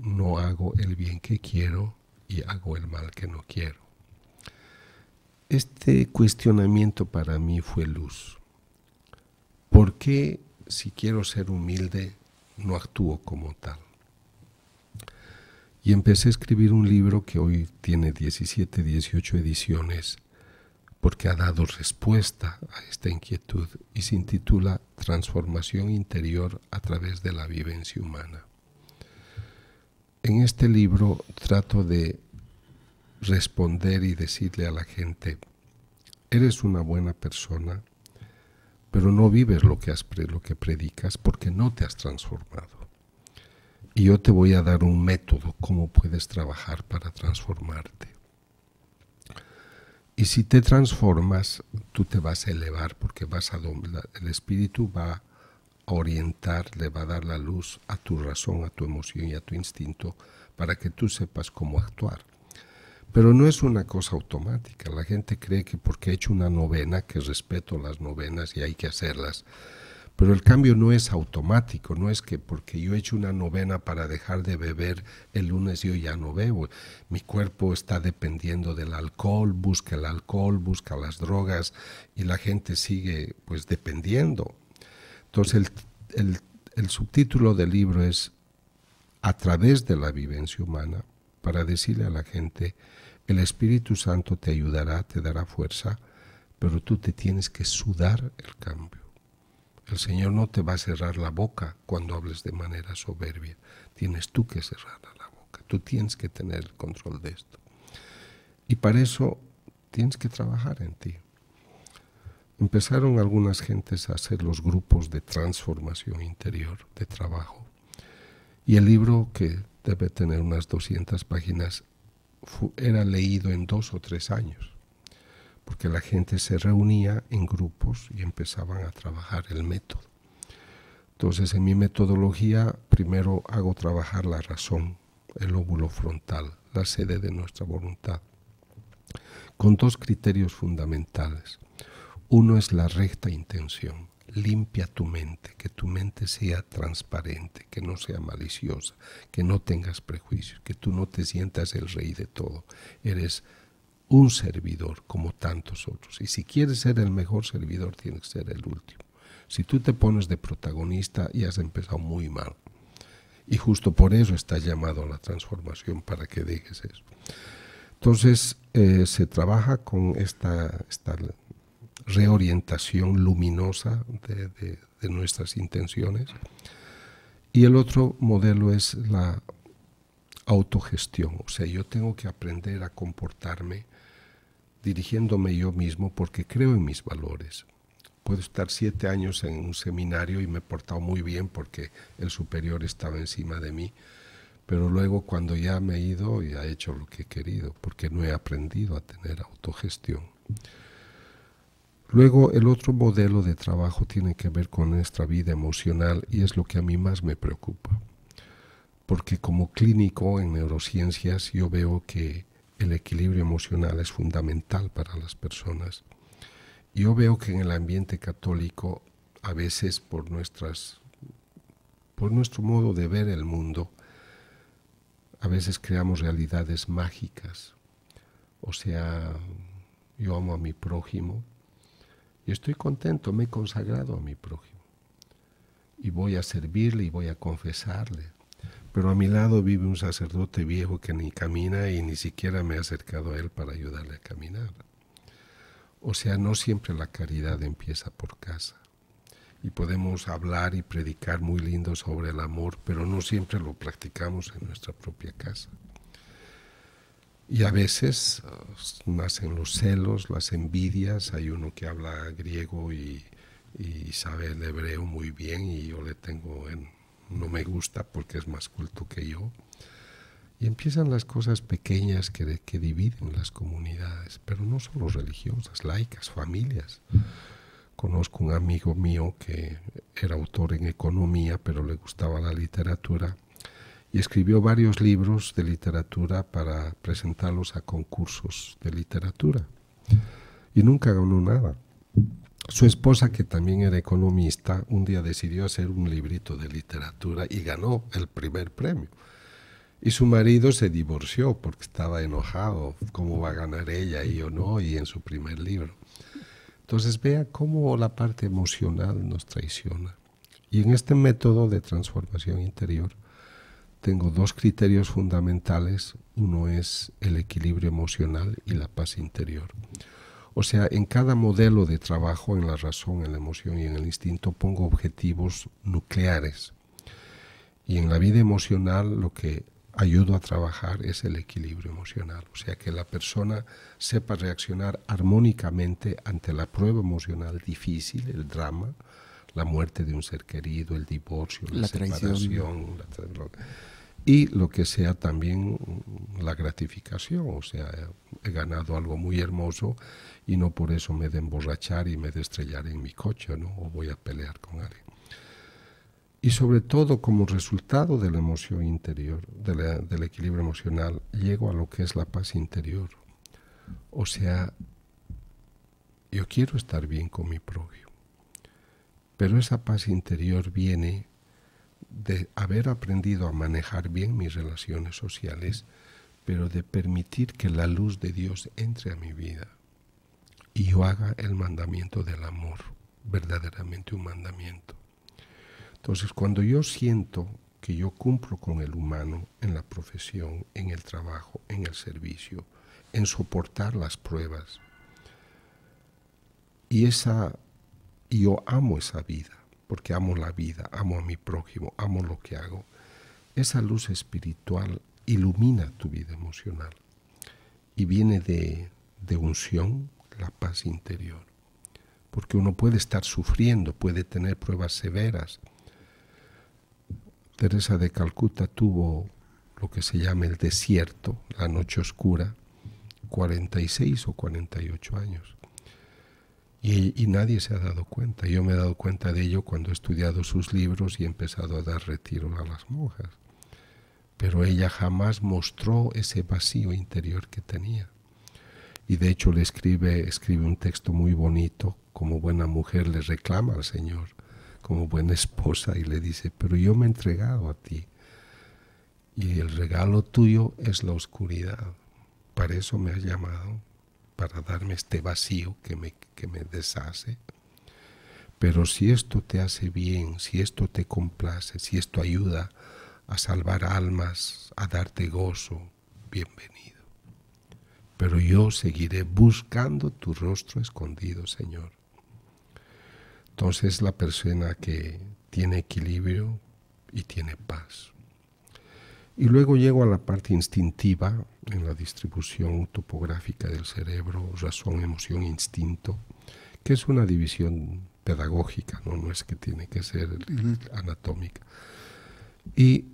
B: no hago el bien que quiero y hago el mal que no quiero. Este cuestionamiento para mí fue luz. ¿Por qué, si quiero ser humilde, no actúo como tal? Y empecé a escribir un libro que hoy tiene 17, 18 ediciones, porque ha dado respuesta a esta inquietud y se intitula Transformación interior a través de la vivencia humana. En este libro trato de responder y decirle a la gente, eres una buena persona, pero no vives lo que, predicas porque no te has transformado. Y yo te voy a dar un método, cómo puedes trabajar para transformarte. Y si te transformas, tú te vas a elevar porque vas a el espíritu va orientar, le va a dar la luz a tu razón, a tu emoción y a tu instinto para que tú sepas cómo actuar. Pero no es una cosa automática. La gente cree que porque he hecho una novena, que respeto las novenas y hay que hacerlas. Pero el cambio no es automático, no es que porque yo he hecho una novena para dejar de beber, el lunes yo ya no bebo. Mi cuerpo está dependiendo del alcohol, busca el alcohol, busca las drogas y la gente sigue pues dependiendo. Entonces, el, subtítulo del libro es A través de la vivencia humana, para decirle a la gente, el Espíritu Santo te ayudará, te dará fuerza, pero tú te tienes que sudar el cambio. El Señor no te va a cerrar la boca cuando hables de manera soberbia. Tienes tú que cerrar la boca. Tú tienes que tener el control de esto. Y para eso tienes que trabajar en ti empezaron algunas gentes a hacer los grupos de transformación interior, de trabajo. Y el libro, que debe tener unas 200 páginas, era leído en dos o tres años, porque la gente se reunía en grupos y empezaban a trabajar el método. Entonces, en mi metodología, primero hago trabajar la razón, el óvulo frontal, la sede de nuestra voluntad, con dos criterios fundamentales. Uno es la recta intención. Limpia tu mente, que tu mente sea transparente, que no sea maliciosa, que no tengas prejuicios, que tú no te sientas el rey de todo. Eres un servidor como tantos otros. Y si quieres ser el mejor servidor, tienes que ser el último. Si tú te pones de protagonista y has empezado muy mal. Y justo por eso está llamado a la transformación, para que dejes eso. Entonces, eh, se trabaja con esta, esta reorientación luminosa de, nuestras intenciones. Y el otro modelo es la autogestión, o sea, yo tengo que aprender a comportarme dirigiéndome yo mismo porque creo en mis valores. Puedo estar siete años en un seminario y me he portado muy bien porque el superior estaba encima de mí, pero luego cuando ya me he ido, y ha hecho lo que he querido, porque no he aprendido a tener autogestión. Luego, el otro modelo de trabajo tiene que ver con nuestra vida emocional y es lo que a mí más me preocupa. Porque como clínico en neurociencias yo veo que el equilibrio emocional es fundamental para las personas. Yo veo que en el ambiente católico, a veces por, nuestro modo de ver el mundo, a veces creamos realidades mágicas. O sea, yo amo a mi prójimo, y estoy contento, me he consagrado a mi prójimo. Y voy a servirle y voy a confesarle. Pero a mi lado vive un sacerdote viejo que ni camina y ni siquiera me he acercado a él para ayudarle a caminar. O sea, no siempre la caridad empieza por casa. Y podemos hablar y predicar muy lindo sobre el amor, pero no siempre lo practicamos en nuestra propia casa. Y a veces uh, nacen los celos, las envidias. Hay uno que habla griego y, sabe el hebreo muy bien y yo le tengo en, no me gusta porque es más culto que yo. Y empiezan las cosas pequeñas que, que dividen las comunidades, pero no solo religiosas, laicas, familias. Conozco un amigo mío que era autor en economía, pero le gustaba la literatura y escribió varios libros de literatura para presentarlos a concursos de literatura. Y nunca ganó nada. Su esposa, que también era economista, un día decidió hacer un librito de literatura y ganó el primer premio. Y su marido se divorció porque estaba enojado, cómo va a ganar ella y yo no, y en su primer libro. Entonces vea cómo la parte emocional nos traiciona. Y en este método de transformación interior, tengo dos criterios fundamentales. Uno es el equilibrio emocional y la paz interior. O sea, en cada modelo de trabajo, en la razón, en la emoción y en el instinto, pongo objetivos nucleares. Y en la vida emocional lo que ayudo a trabajar es el equilibrio emocional. O sea, que la persona sepa reaccionar armónicamente ante la prueba emocional difícil, el drama, la muerte de un ser querido, el divorcio, la, separación, la y lo que sea también la gratificación. O sea, he ganado algo muy hermoso y no por eso me de emborrachar y me de estrellar en mi coche, ¿no? O voy a pelear con alguien. Y sobre todo, como resultado de la emoción interior, del equilibrio emocional, llego a lo que es la paz interior. O sea, yo quiero estar bien con mi propio, pero esa paz interior viene de haber aprendido a manejar bien mis relaciones sociales, pero de permitir que la luz de Dios entre a mi vida y yo haga el mandamiento del amor, verdaderamente un mandamiento. Entonces, cuando yo siento que yo cumplo con el humano en la profesión, en el trabajo, en el servicio, en soportar las pruebas, y esa, yo amo esa vida, porque amo la vida, amo a mi prójimo, amo lo que hago. Esa luz espiritual ilumina tu vida emocional y viene de, de unción, la paz interior. Porque uno puede estar sufriendo, puede tener pruebas severas. Teresa de Calcuta tuvo lo que se llama el desierto, la noche oscura, 46 o 48 años. Y, nadie se ha dado cuenta. Yo me he dado cuenta de ello cuando he estudiado sus libros y he empezado a dar retiro a las monjas. Pero ella jamás mostró ese vacío interior que tenía. Y de hecho le escribe, escribe un texto muy bonito, como buena mujer le reclama al Señor, como buena esposa, y le dice, pero yo me he entregado a ti. Y el regalo tuyo es la oscuridad. Para eso me has llamado para darme este vacío que me, que me deshace. Pero si esto te hace bien, si esto te complace, si esto ayuda a salvar almas, a darte gozo, bienvenido. Pero yo seguiré buscando tu rostro escondido, Señor. Entonces la persona que tiene equilibrio y tiene paz. Y luego llego a la parte instintiva, en la distribución topográfica del cerebro, razón, emoción, instinto, que es una división pedagógica, no, no es que tiene que ser anatómica. Y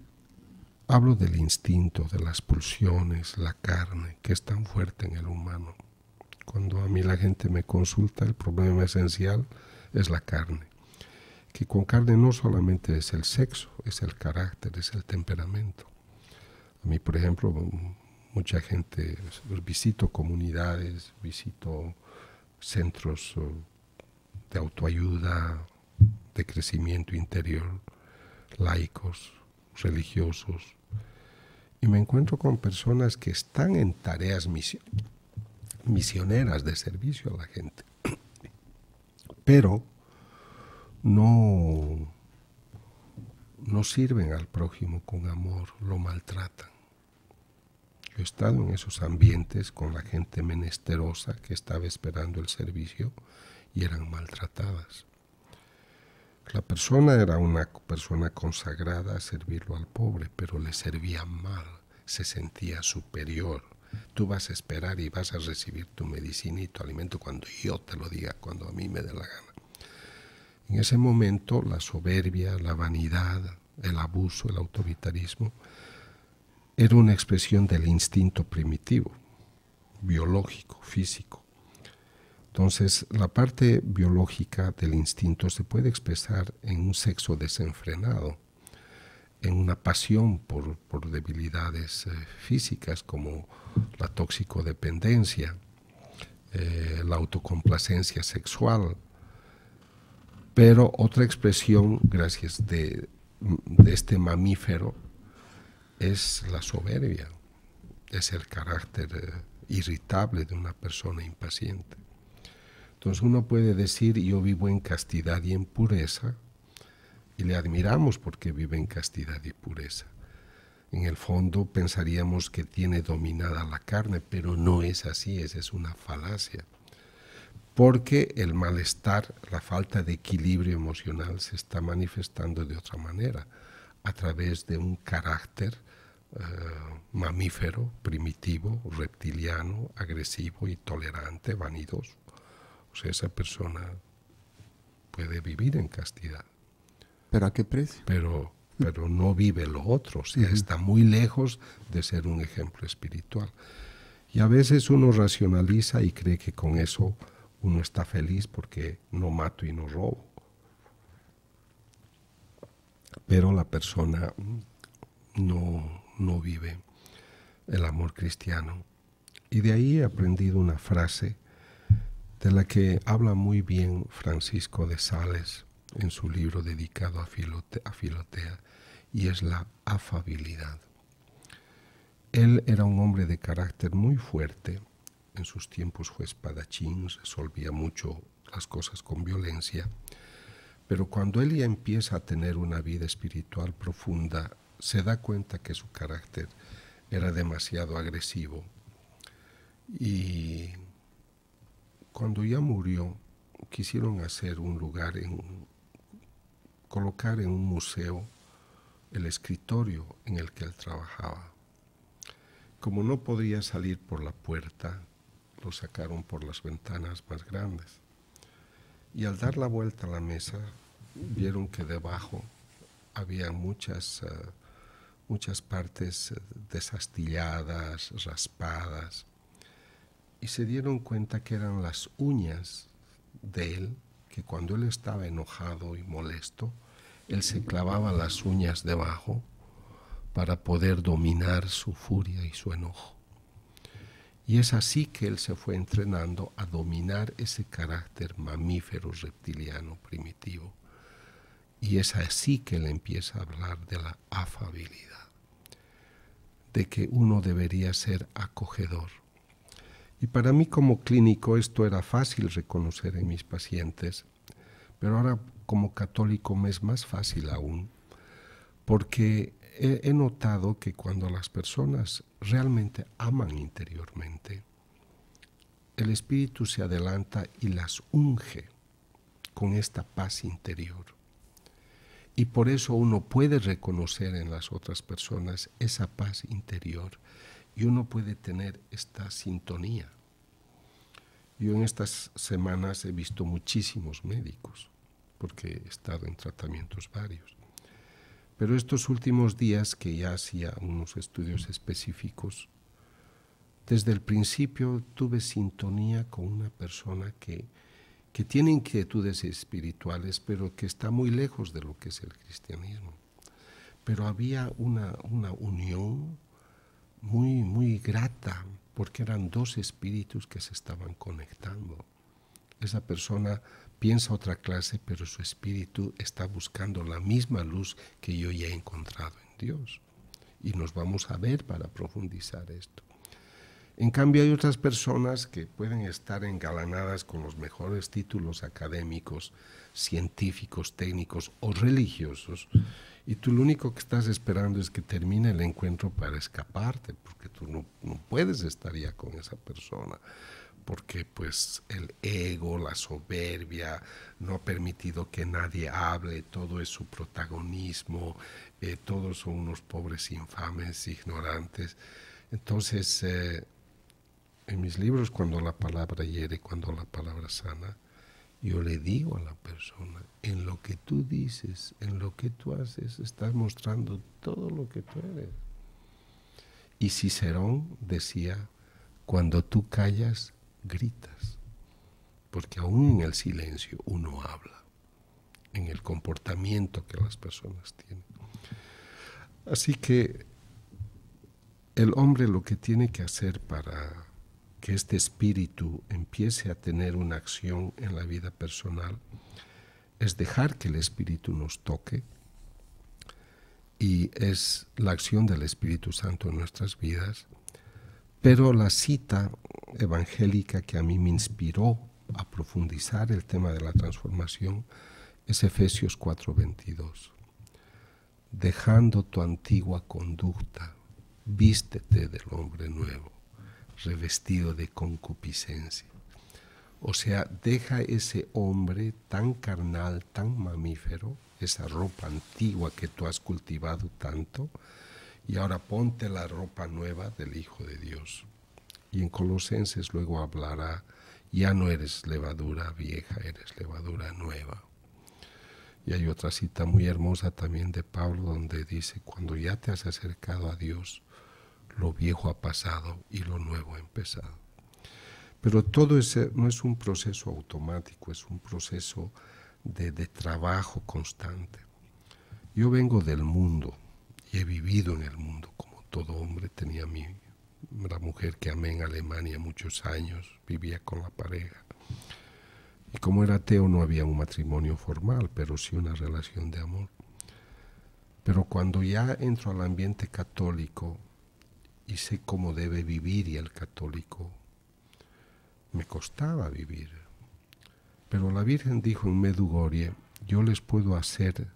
B: hablo del instinto, de las pulsiones, la carne, que es tan fuerte en el humano. Cuando a mí la gente me consulta, el problema esencial es la carne. Que con carne no solamente es el sexo, es el carácter, es el temperamento. A mí, por ejemplo, mucha gente, visito comunidades, visito centros eh, de autoayuda, de crecimiento interior, laicos, religiosos, y me encuentro con personas que están en tareas misioneras de servicio a la gente, pero no, no sirven al prójimo con amor, lo maltratan estado en esos ambientes con la gente menesterosa que estaba esperando el servicio y eran maltratadas. La persona era una persona consagrada a servirlo al pobre, pero le servía mal, se sentía superior. Tú vas a esperar y vas a recibir tu medicina y tu alimento cuando yo te lo diga, cuando a mí me dé la gana. En ese momento la soberbia, la vanidad, el abuso, el autoritarismo era una expresión del instinto primitivo, biológico, físico. Entonces, la parte biológica del instinto se puede expresar en un sexo desenfrenado, en una pasión por, debilidades eh, físicas como la toxicodependencia, eh, la autocomplacencia sexual, pero otra expresión, gracias, de, de este mamífero es la soberbia, es el carácter eh, irritable de una persona impaciente. Entonces uno puede decir, yo vivo en castidad y en pureza, y le admiramos porque vive en castidad y pureza. En el fondo pensaríamos que tiene dominada la carne, pero no es así, esa es una falacia. Porque el malestar, la falta de equilibrio emocional se está manifestando de otra manera a través de un carácter eh, mamífero, primitivo, reptiliano, agresivo, intolerante, vanidoso. O sea, esa persona puede vivir en castidad. ¿Pero a qué precio? Pero, pero no vive lo otro, o sea, está muy lejos de ser un ejemplo espiritual. Y a veces uno racionaliza y cree que con eso uno está feliz porque no mato y no robo pero la persona no, no vive el amor cristiano. Y de ahí he aprendido una frase de la que habla muy bien Francisco de Sales en su libro dedicado a, Filotea, y es la afabilidad. Él era un hombre de carácter muy fuerte, en sus tiempos fue espadachín, resolvía mucho las cosas con violencia, pero cuando él ya empieza a tener una vida espiritual profunda, se da cuenta que su carácter era demasiado agresivo. Y cuando ya murió, quisieron hacer un lugar en colocar en un museo el escritorio en el que él trabajaba. Como no podía salir por la puerta, lo sacaron por las ventanas más grandes. Y al dar la vuelta a la mesa, vieron que debajo había muchas, eh, muchas partes eh, desastilladas, raspadas, y se dieron cuenta que eran las uñas de él, que cuando él estaba enojado y molesto, él se clavaba las uñas debajo para poder dominar su furia y su enojo. Y es así que él se fue entrenando a dominar ese carácter mamífero reptiliano primitivo y es así que le empieza a hablar de la afabilidad, de que uno debería ser acogedor. Y para mí como clínico esto era fácil reconocer en mis pacientes, pero ahora como católico me es más fácil aún, porque he notado que cuando las personas realmente aman interiormente, el Espíritu se adelanta y las unge con esta paz interior y por eso uno puede reconocer en las otras personas esa paz interior y uno puede tener esta sintonía. Yo en estas semanas he visto muchísimos médicos, porque he estado en tratamientos varios. Pero estos últimos días que ya hacía unos estudios específicos, desde el principio tuve sintonía con una persona que que tiene inquietudes espirituales, pero que está muy lejos de lo que es el cristianismo. Pero había una, una unión muy, muy grata, porque eran dos espíritus que se estaban conectando. Esa persona piensa otra clase, pero su espíritu está buscando la misma luz que yo ya he encontrado en Dios. Y nos vamos a ver para profundizar esto. En cambio, hay otras personas que pueden estar engalanadas con los mejores títulos académicos, científicos, técnicos o religiosos, y tú lo único que estás esperando es que termine el encuentro para escaparte, porque tú no, puedes estar ya con esa persona, porque pues el ego, la soberbia, no ha permitido que nadie hable, todo es su protagonismo, eh, todos son unos pobres infames, ignorantes. Entonces, eh, en mis libros, cuando la palabra hiere, cuando la palabra sana, yo le digo a la persona, en lo que tú dices, en lo que tú haces, estás mostrando todo lo que tú eres. Y Cicerón decía, cuando tú callas, gritas, porque aún en el silencio uno habla, en el comportamiento que las personas tienen. Así que el hombre lo que tiene que hacer para que este espíritu empiece a tener una acción en la vida personal, es dejar que el espíritu nos toque y es la acción del Espíritu Santo en nuestras vidas. Pero la cita evangélica que a mí me inspiró a profundizar el tema de la transformación es Efesios 4:22. Dejando tu antigua conducta, vístete del hombre nuevo revestido de concupiscencia. O sea, deja ese hombre tan carnal, tan mamífero, esa ropa antigua que tú has cultivado tanto, y ahora ponte la ropa nueva del Hijo de Dios. Y en Colosenses luego hablará, ya no eres levadura vieja, eres levadura nueva. Y hay otra cita muy hermosa también de Pablo donde dice, cuando ya te has acercado a Dios, lo viejo ha pasado y lo nuevo ha empezado. Pero todo ese no es un proceso automático, es un proceso de, trabajo constante. Yo vengo del mundo y he vivido en el mundo, como todo hombre tenía mi, la mujer que amé en Alemania muchos años, vivía con la pareja. Y como era ateo no había un matrimonio formal, pero sí una relación de amor. Pero cuando ya entro al ambiente católico, y sé cómo debe vivir y el católico. Me costaba vivir. Pero la Virgen dijo en Medugorie, yo les puedo hacer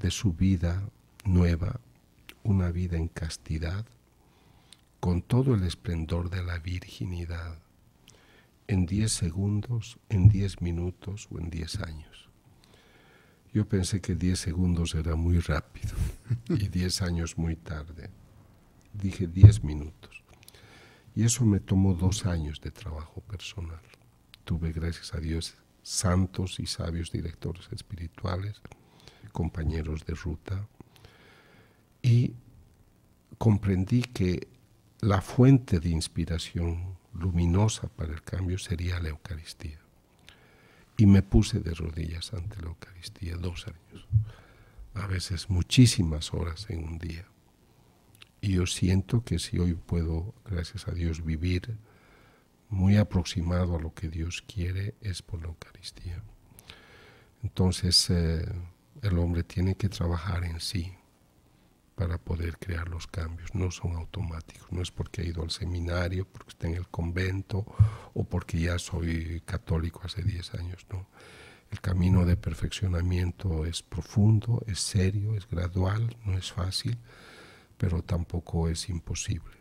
B: de su vida nueva una vida en castidad, con todo el esplendor de la virginidad, en diez segundos, en diez minutos o en diez años. Yo pensé que diez segundos era muy rápido y diez años muy tarde dije 10 minutos. Y eso me tomó dos años de trabajo personal. Tuve, gracias a Dios, santos y sabios directores espirituales, compañeros de ruta, y comprendí que la fuente de inspiración luminosa para el cambio sería la Eucaristía. Y me puse de rodillas ante la Eucaristía dos años, a veces muchísimas horas en un día. Y yo siento que si hoy puedo, gracias a Dios, vivir muy aproximado a lo que Dios quiere, es por la Eucaristía. Entonces, eh, el hombre tiene que trabajar en sí para poder crear los cambios. No son automáticos, no es porque ha ido al seminario, porque está en el convento o porque ya soy católico hace 10 años, no. El camino de perfeccionamiento es profundo, es serio, es gradual, no es fácil pero tampoco es imposible.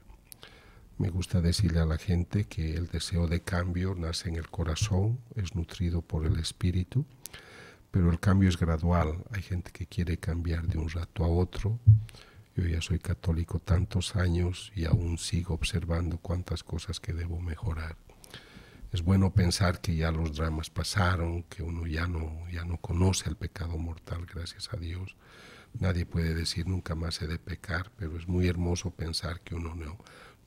B: Me gusta decirle a la gente que el deseo de cambio nace en el corazón, es nutrido por el espíritu, pero el cambio es gradual. Hay gente que quiere cambiar de un rato a otro. Yo ya soy católico tantos años y aún sigo observando cuántas cosas que debo mejorar. Es bueno pensar que ya los dramas pasaron, que uno ya no, ya no conoce el pecado mortal, gracias a Dios Nadie puede decir nunca más he de pecar, pero es muy hermoso pensar que uno no,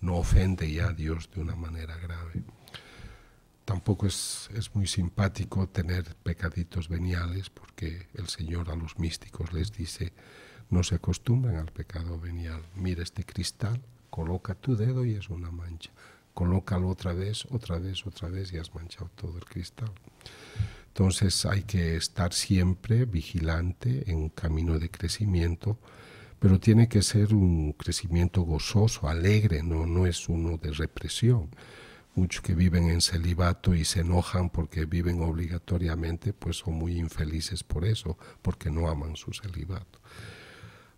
B: no ofende ya a Dios de una manera grave. Tampoco es, muy simpático tener pecaditos veniales, porque el Señor a los místicos les dice, no se acostumbren al pecado venial. Mira este cristal, coloca tu dedo y es una mancha. Colócalo otra vez, otra vez, otra vez y has manchado todo el cristal. Entonces hay que estar siempre vigilante en camino de crecimiento, pero tiene que ser un crecimiento gozoso, alegre, no, no es uno de represión. Muchos que viven en celibato y se enojan porque viven obligatoriamente, pues son muy infelices por eso, porque no aman su celibato.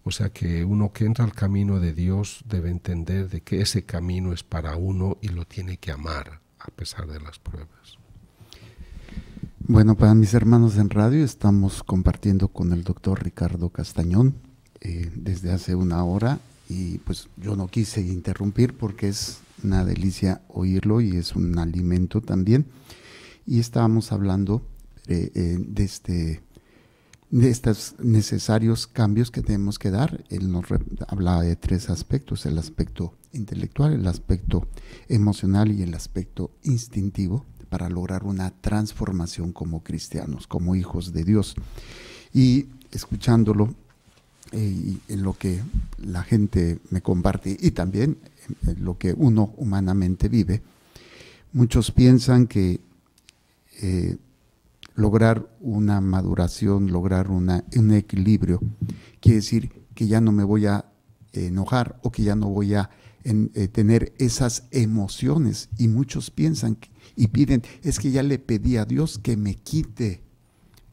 B: O sea que uno que entra al camino de Dios debe entender de que ese camino es para uno y lo tiene que amar a pesar de las pruebas.
A: Bueno, para mis hermanos en radio estamos compartiendo con el doctor Ricardo Castañón eh, desde hace una hora y pues yo no quise interrumpir porque es una delicia oírlo y es un alimento también. Y estábamos hablando eh, eh, de, este, de estos necesarios cambios que tenemos que dar. Él nos hablaba de tres aspectos, el aspecto intelectual, el aspecto emocional y el aspecto instintivo para lograr una transformación como cristianos, como hijos de Dios. Y escuchándolo, eh, en lo que la gente me comparte y también en lo que uno humanamente vive, muchos piensan que eh, lograr una maduración, lograr un equilibrio, quiere decir que ya no me voy a enojar o que ya no voy a eh, tener esas emociones. Y muchos piensan que, y piden, es que ya le pedí a Dios que me quite,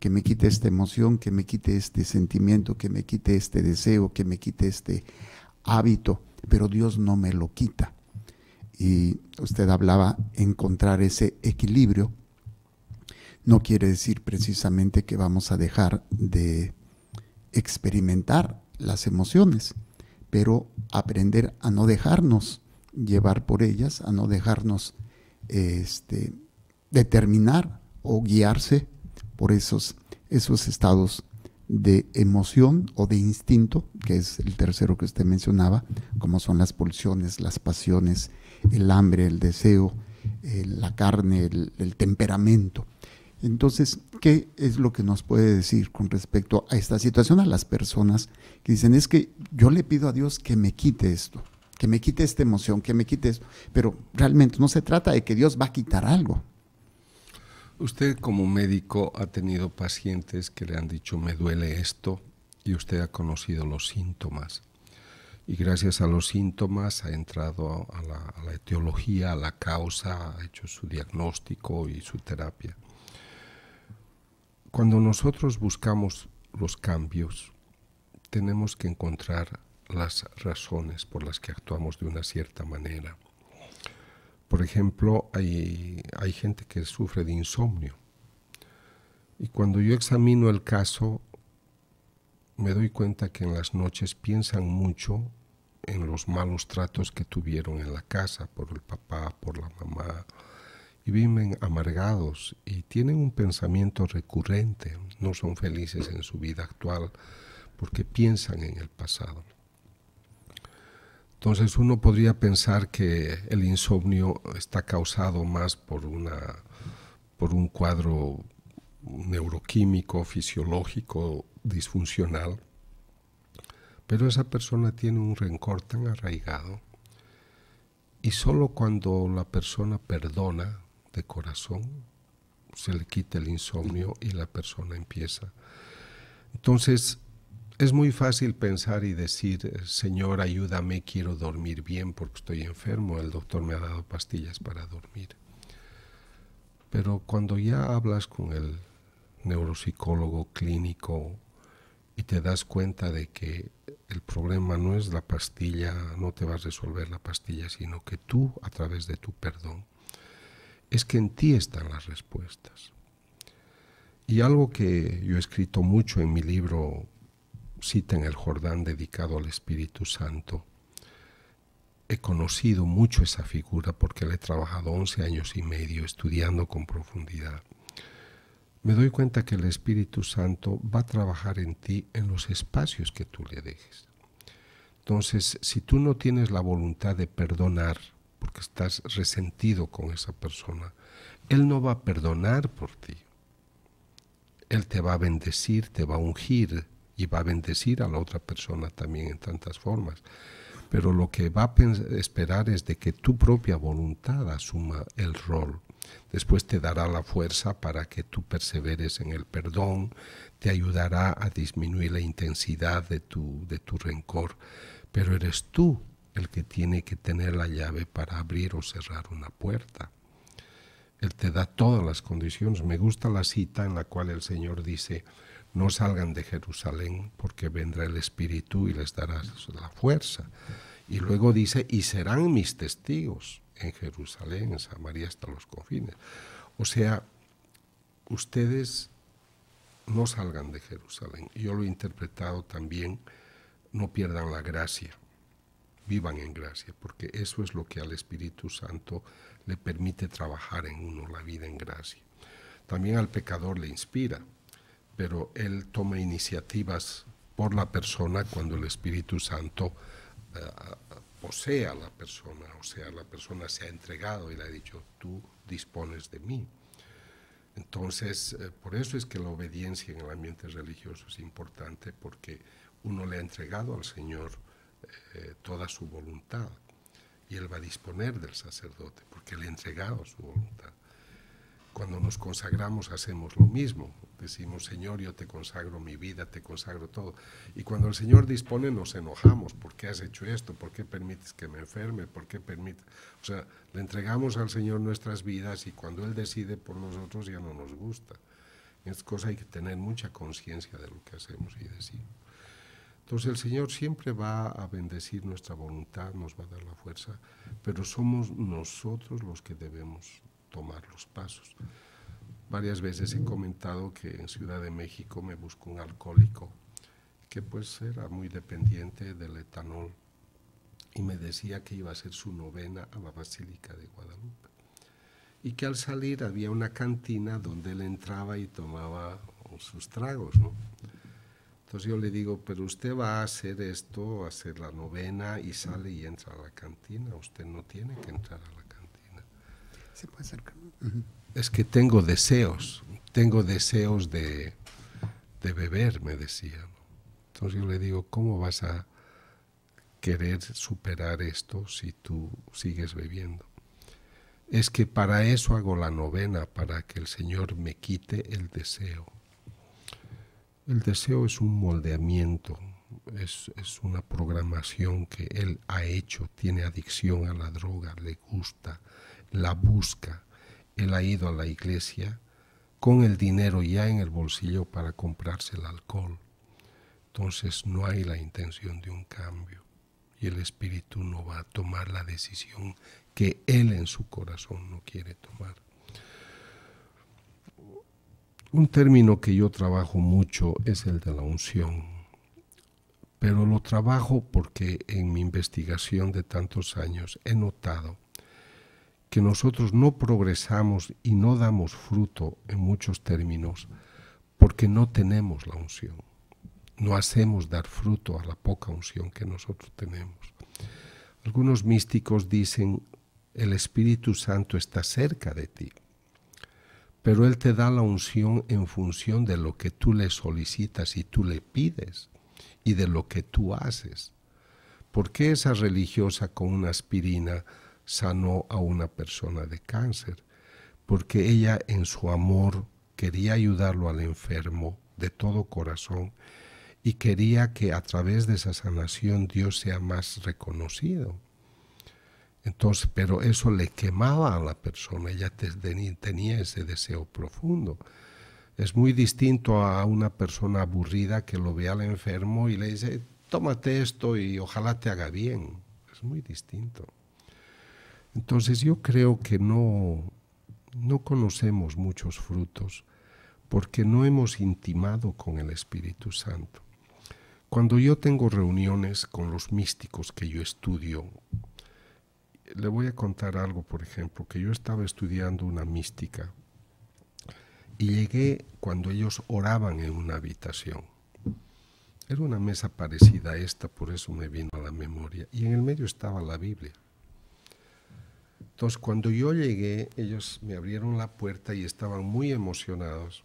A: que me quite esta emoción, que me quite este sentimiento, que me quite este deseo, que me quite este hábito, pero Dios no me lo quita. Y usted hablaba encontrar ese equilibrio. No quiere decir precisamente que vamos a dejar de experimentar las emociones, pero aprender a no dejarnos llevar por ellas, a no dejarnos este, determinar o guiarse por esos, esos estados de emoción o de instinto, que es el tercero que usted mencionaba, como son las pulsiones, las pasiones, el hambre, el deseo, eh, la carne, el, el, temperamento. Entonces, ¿qué es lo que nos puede decir con respecto a esta situación a las personas que dicen, es que yo le pido a Dios que me quite esto? que me quite esta emoción, que me quite eso. Pero realmente no se trata de que Dios va a quitar algo.
B: Usted como médico ha tenido pacientes que le han dicho me duele esto y usted ha conocido los síntomas. Y gracias a los síntomas ha entrado a la etiología, a la causa, ha hecho su diagnóstico y su terapia. Cuando nosotros buscamos los cambios, tenemos que encontrar las razones por las que actuamos de una cierta manera. Por ejemplo, hay, hay gente que sufre de insomnio. Y cuando yo examino el caso, me doy cuenta que en las noches piensan mucho en los malos tratos que tuvieron en la casa por el papá, por la mamá, y viven amargados y tienen un pensamiento recurrente, no son felices en su vida actual porque piensan en el pasado. Entonces uno podría pensar que el insomnio está causado más por, una, por un cuadro neuroquímico, fisiológico, disfuncional, pero esa persona tiene un rencor tan arraigado y solo cuando la persona perdona de corazón se le quita el insomnio y la persona empieza. Entonces, es muy fácil pensar y decir, Señor, ayúdame, quiero dormir bien porque estoy enfermo, el doctor me ha dado pastillas para dormir. Pero cuando ya hablas con el neuropsicólogo clínico y te das cuenta de que el problema no es la pastilla, no te vas a resolver la pastilla, sino que tú, a través de tu perdón, es que en ti están las respuestas. Y algo que yo he escrito mucho en mi libro cita en el Jordán dedicado al Espíritu Santo. He conocido mucho esa figura porque la he trabajado 11 años y medio estudiando con profundidad. Me doy cuenta que el Espíritu Santo va a trabajar en ti en los espacios que tú le dejes. Entonces, si tú no tienes la voluntad de perdonar, porque estás resentido con esa persona, Él no va a perdonar por ti. Él te va a bendecir, te va a ungir, y va a bendecir a la otra persona también en tantas formas. Pero lo que va a esperar es de que tu propia voluntad asuma el rol. Después te dará la fuerza para que tú perseveres en el perdón, te ayudará a disminuir la intensidad de tu, de tu rencor, pero eres tú el que tiene que tener la llave para abrir o cerrar una puerta. Él te da todas las condiciones. Me gusta la cita en la cual el Señor dice, no salgan de Jerusalén porque vendrá el Espíritu y les dará la fuerza. Y luego dice, y serán mis testigos en Jerusalén, en Samaria, hasta los confines. O sea, ustedes no salgan de Jerusalén. Yo lo he interpretado también, no pierdan la gracia, vivan en gracia, porque eso es lo que al Espíritu Santo le permite trabajar en uno la vida en gracia. También al pecador le inspira, pero Él toma iniciativas por la persona cuando el Espíritu Santo posea eh, posee a la persona, o sea, la persona se ha entregado y le ha dicho, tú dispones de mí. Entonces, eh, por eso es que la obediencia en el ambiente religioso es importante, porque uno le ha entregado al Señor eh, toda su voluntad y Él va a disponer del sacerdote, porque le ha entregado su voluntad. Cuando nos consagramos hacemos lo mismo. Decimos, Señor, yo te consagro mi vida, te consagro todo. Y cuando el Señor dispone nos enojamos, ¿por qué has hecho esto? ¿Por qué permites que me enferme? ¿Por qué permites? O sea, le entregamos al Señor nuestras vidas y cuando Él decide por nosotros ya no nos gusta. Es cosa hay que tener mucha conciencia de lo que hacemos y decimos. Entonces el Señor siempre va a bendecir nuestra voluntad, nos va a dar la fuerza, pero somos nosotros los que debemos tomar los pasos. Varias veces he comentado que en Ciudad de México me buscó un alcohólico que pues era muy dependiente del etanol y me decía que iba a ser su novena a la Basílica de Guadalupe y que al salir había una cantina donde él entraba y tomaba sus tragos, Entonces yo le digo, pero usted va a hacer esto, a hacer la novena y sale y entra a la cantina, usted no tiene que entrar a la es que tengo deseos, tengo deseos de, de beber, me decían. Entonces yo le digo, ¿cómo vas a querer superar esto si tú sigues bebiendo? Es que para eso hago la novena, para que el Señor me quite el deseo. El deseo es un moldeamiento, es, es, una programación que él ha hecho, tiene adicción a la droga, le gusta, la busca. Él ha ido a la iglesia con el dinero ya en el bolsillo para comprarse el alcohol. Entonces no hay la intención de un cambio y el espíritu no va a tomar la decisión que él en su corazón no quiere tomar. Un término que yo trabajo mucho es el de la unción, pero lo trabajo porque en mi investigación de tantos años he notado que nosotros no progresamos y no damos fruto en muchos términos porque no tenemos la unción. No hacemos dar fruto a la poca unción que nosotros tenemos. Algunos místicos dicen, el Espíritu Santo está cerca de ti, pero Él te da la unción en función de lo que tú le solicitas y tú le pides y de lo que tú haces. ¿Por qué esa religiosa con una aspirina? sanó a una persona de cáncer, porque ella en su amor quería ayudarlo al enfermo de todo corazón y quería que a través de esa sanación Dios sea más reconocido. Entonces, pero eso le quemaba a la persona, ella tenía ese deseo profundo. Es muy distinto a una persona aburrida que lo ve al enfermo y le dice, tómate esto y ojalá te haga bien. Es muy distinto. Entonces yo creo que no, no conocemos muchos frutos porque no hemos intimado con el Espíritu Santo. Cuando yo tengo reuniones con los místicos que yo estudio, le voy a contar algo, por ejemplo, que yo estaba estudiando una mística y llegué cuando ellos oraban en una habitación. Era una mesa parecida a esta, por eso me vino a la memoria. Y en el medio estaba la Biblia. Entonces, cuando yo llegué, ellos me abrieron la puerta y estaban muy emocionados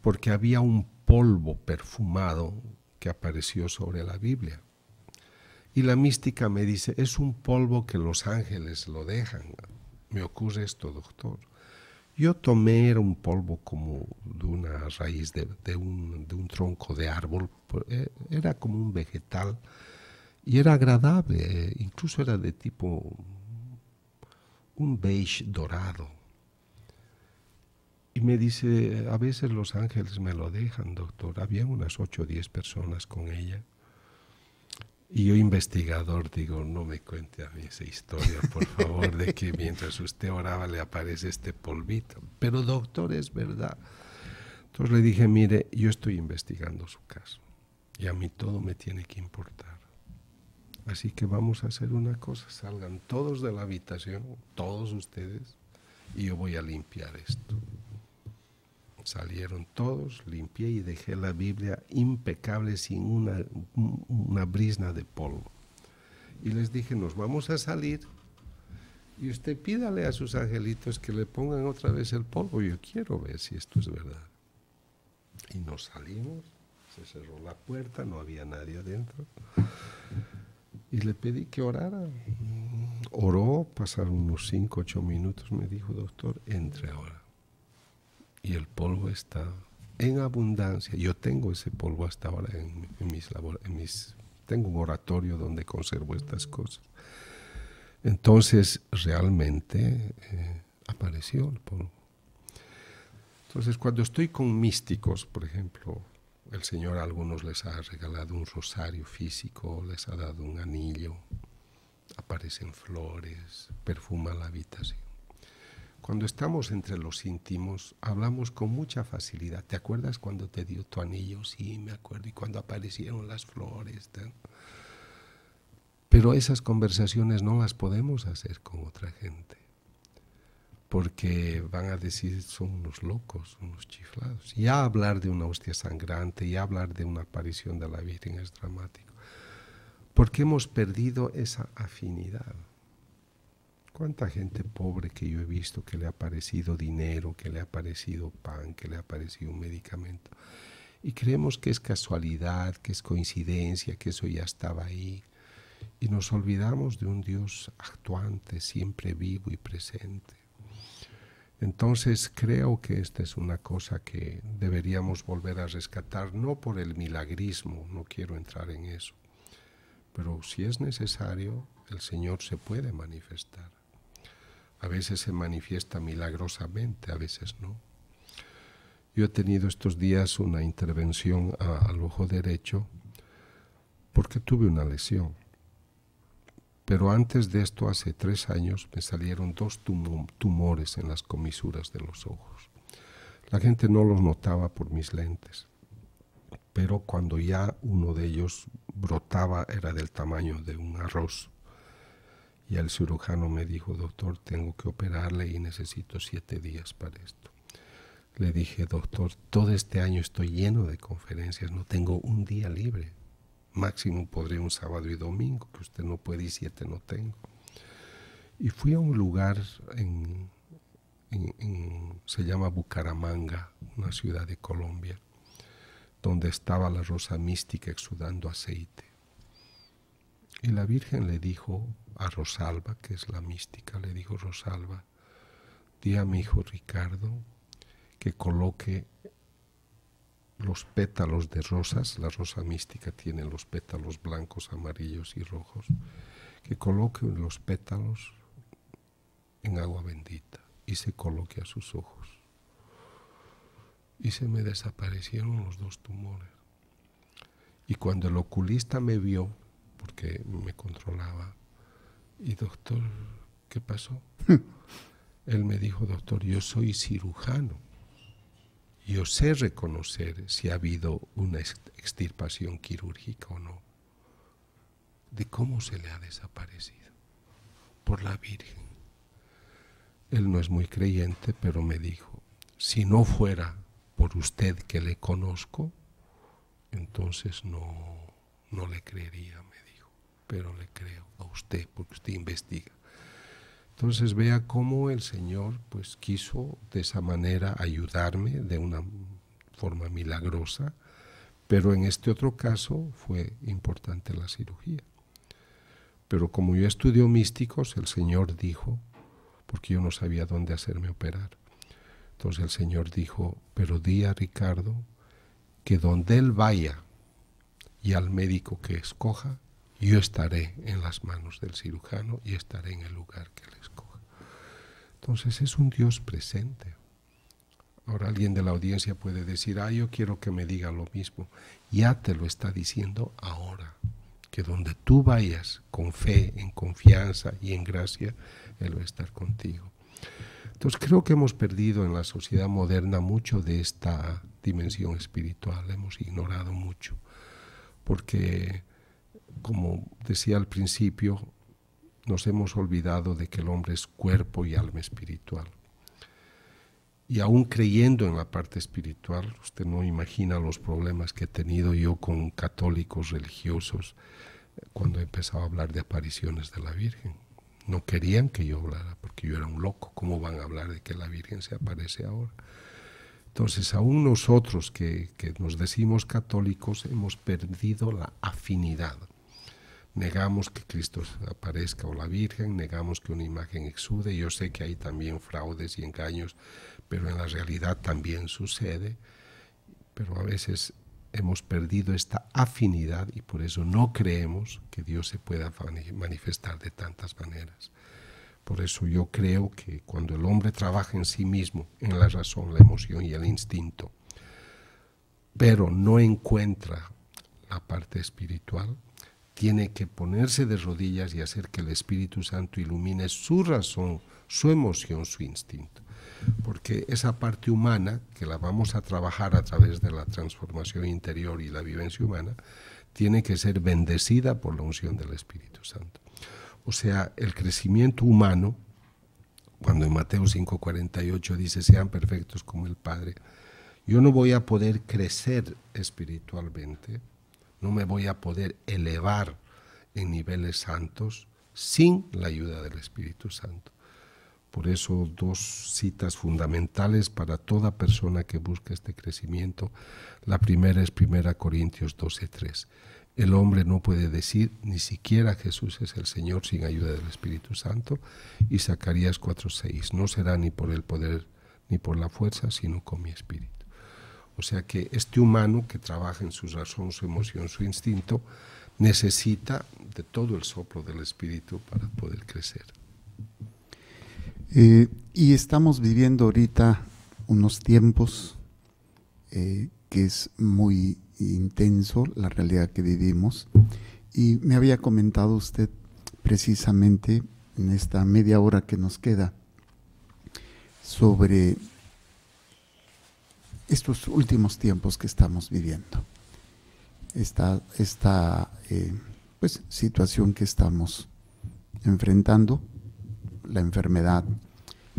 B: porque había un polvo perfumado que apareció sobre la Biblia. Y la mística me dice, es un polvo que los ángeles lo dejan. Me ocurre esto, doctor. Yo tomé, era un polvo como de una raíz, de, un, de un, tronco de árbol, pues, eh, era como un vegetal y era agradable, eh, incluso era de tipo un beige dorado. Y me dice, a veces los ángeles me lo dejan, doctor. Había unas ocho o diez personas con ella. Y yo, investigador, digo, no me cuente a mí esa historia, por favor, de que mientras usted oraba le aparece este polvito. Pero, doctor, es verdad. Entonces le dije, mire, yo estoy investigando su caso. Y a mí todo me tiene que importar. Así que vamos a hacer una cosa, salgan todos de la habitación, todos ustedes, y yo voy a limpiar esto. Salieron todos, limpié y dejé la Biblia impecable sin una, una brisna de polvo. Y les dije, nos vamos a salir y usted pídale a sus angelitos que le pongan otra vez el polvo. Yo quiero ver si esto es verdad. Y nos salimos, se cerró la puerta, no había nadie adentro y le pedí que orara. Oró, pasaron unos 5, 8 minutos, me dijo, doctor, entre ahora. Y el polvo está en abundancia. Yo tengo ese polvo hasta ahora en, mis laboratorios. en mis, tengo un oratorio donde conservo estas cosas. Entonces, realmente eh, apareció el polvo. Entonces, cuando estoy con místicos, por ejemplo, el Señor a algunos les ha regalado un rosario físico, les ha dado un anillo, aparecen flores, perfuma la habitación. Cuando estamos entre los íntimos, hablamos con mucha facilidad. ¿Te acuerdas cuando te dio tu anillo? Sí, me acuerdo. Y cuando aparecieron las flores. Pero esas conversaciones no las podemos hacer con otra gente porque van a decir son unos locos, unos chiflados. Ya hablar de una hostia sangrante, ya hablar de una aparición de la Virgen es dramático, porque hemos perdido esa afinidad. ¿Cuánta gente pobre que yo he visto que le ha parecido dinero, que le ha parecido pan, que le ha parecido un medicamento? Y creemos que es casualidad, que es coincidencia, que eso ya estaba ahí. Y nos olvidamos de un Dios actuante, siempre vivo y presente. Entonces creo que esta es una cosa que deberíamos volver a rescatar, no por el milagrismo, no quiero entrar en eso, pero si es necesario, el Señor se puede manifestar. A veces se manifiesta milagrosamente, a veces no. Yo he tenido estos días una intervención al ojo derecho porque tuve una lesión pero antes de esto, hace tres años, me salieron dos tumores en las comisuras de los ojos. La gente no los notaba por mis lentes, pero cuando ya uno de ellos brotaba era del tamaño de un arroz. Y el cirujano me dijo, doctor, tengo que operarle y necesito siete días para esto. Le dije, doctor, todo este año estoy lleno de conferencias, no tengo un día libre. Máximo podría un sábado y domingo, que usted no puede y siete no tengo. Y fui a un lugar en, se llama Bucaramanga, una ciudad de Colombia, donde estaba la rosa mística exudando aceite. Y la Virgen le dijo a Rosalba, que es la mística, le dijo Rosalba, di a mi hijo Ricardo que coloque los pétalos de rosas, la rosa mística tiene los pétalos blancos, amarillos y rojos, que coloque los pétalos en agua bendita y se coloque a sus ojos. Y se me desaparecieron los dos tumores. Y cuando el oculista me vio, porque me controlaba, y doctor, ¿qué pasó? Él me dijo, doctor, yo soy cirujano yo sé reconocer si ha habido una extirpación quirúrgica o no, de cómo se le ha desaparecido, por la Virgen. Él no es muy creyente, pero me dijo, si no fuera por usted que le conozco, entonces no, no le creería, me dijo, pero le creo a usted porque usted investiga. Entonces vea cómo el Señor pues quiso de esa manera ayudarme de una forma milagrosa, pero en este otro caso fue importante la cirugía. Pero como yo estudio místicos, el Señor dijo, porque yo no sabía dónde hacerme operar. Entonces el Señor dijo, pero di a Ricardo que donde él vaya y al médico que escoja, yo estaré en las manos del cirujano y estaré en el lugar que él escoja. Entonces es un Dios presente. Ahora alguien de la audiencia puede decir, ah, yo quiero que me diga lo mismo. Ya te lo está diciendo ahora, que donde tú vayas con fe, en confianza y en gracia, Él va a estar contigo. Entonces creo que hemos perdido en la sociedad moderna mucho de esta dimensión espiritual, hemos ignorado mucho, porque como decía al principio, nos hemos olvidado de que el hombre es cuerpo y alma espiritual. Y aún creyendo en la parte espiritual, usted no imagina los problemas que he tenido yo con católicos religiosos eh, cuando he empezado a hablar de apariciones de la Virgen. No querían que yo hablara porque yo era un loco. ¿Cómo van a hablar de que la Virgen se aparece ahora? Entonces, aún nosotros que, nos decimos católicos hemos perdido la afinidad negamos que Cristo aparezca o la Virgen, negamos que una imagen exude. Yo sé que hay también fraudes y engaños, pero en la realidad también sucede. Pero a veces hemos perdido esta afinidad y por eso no creemos que Dios se pueda manifestar de tantas maneras. Por eso yo creo que cuando el hombre trabaja en sí mismo, en la razón, la emoción y el instinto, pero no encuentra la parte espiritual, tiene que ponerse de rodillas y hacer que el Espíritu Santo ilumine su razón, su emoción, su instinto. Porque esa parte humana, que la vamos a trabajar a través de la transformación interior y la vivencia humana, tiene que ser bendecida por la unción del Espíritu Santo. O sea, el crecimiento humano, cuando en Mateo 5:48 dice, sean perfectos como el Padre, yo no voy a poder crecer espiritualmente no me voy a poder elevar en niveles santos sin la ayuda del Espíritu Santo. Por eso dos citas fundamentales para toda persona que busca este crecimiento. La primera es 1 Corintios 12:3. El hombre no puede decir ni siquiera Jesús es el Señor sin ayuda del Espíritu Santo. Y Zacarías 4:6. No será ni por el poder ni por la fuerza, sino con mi espíritu. O sea que este humano que trabaja en su razón, su emoción, su instinto, necesita de todo el soplo del espíritu para poder crecer.
A: Eh, y estamos viviendo ahorita unos tiempos eh, que es muy intenso la realidad que vivimos. Y me había comentado usted precisamente en esta media hora que nos queda sobre estos últimos tiempos que estamos viviendo, esta, esta eh, pues, situación que estamos enfrentando, la enfermedad,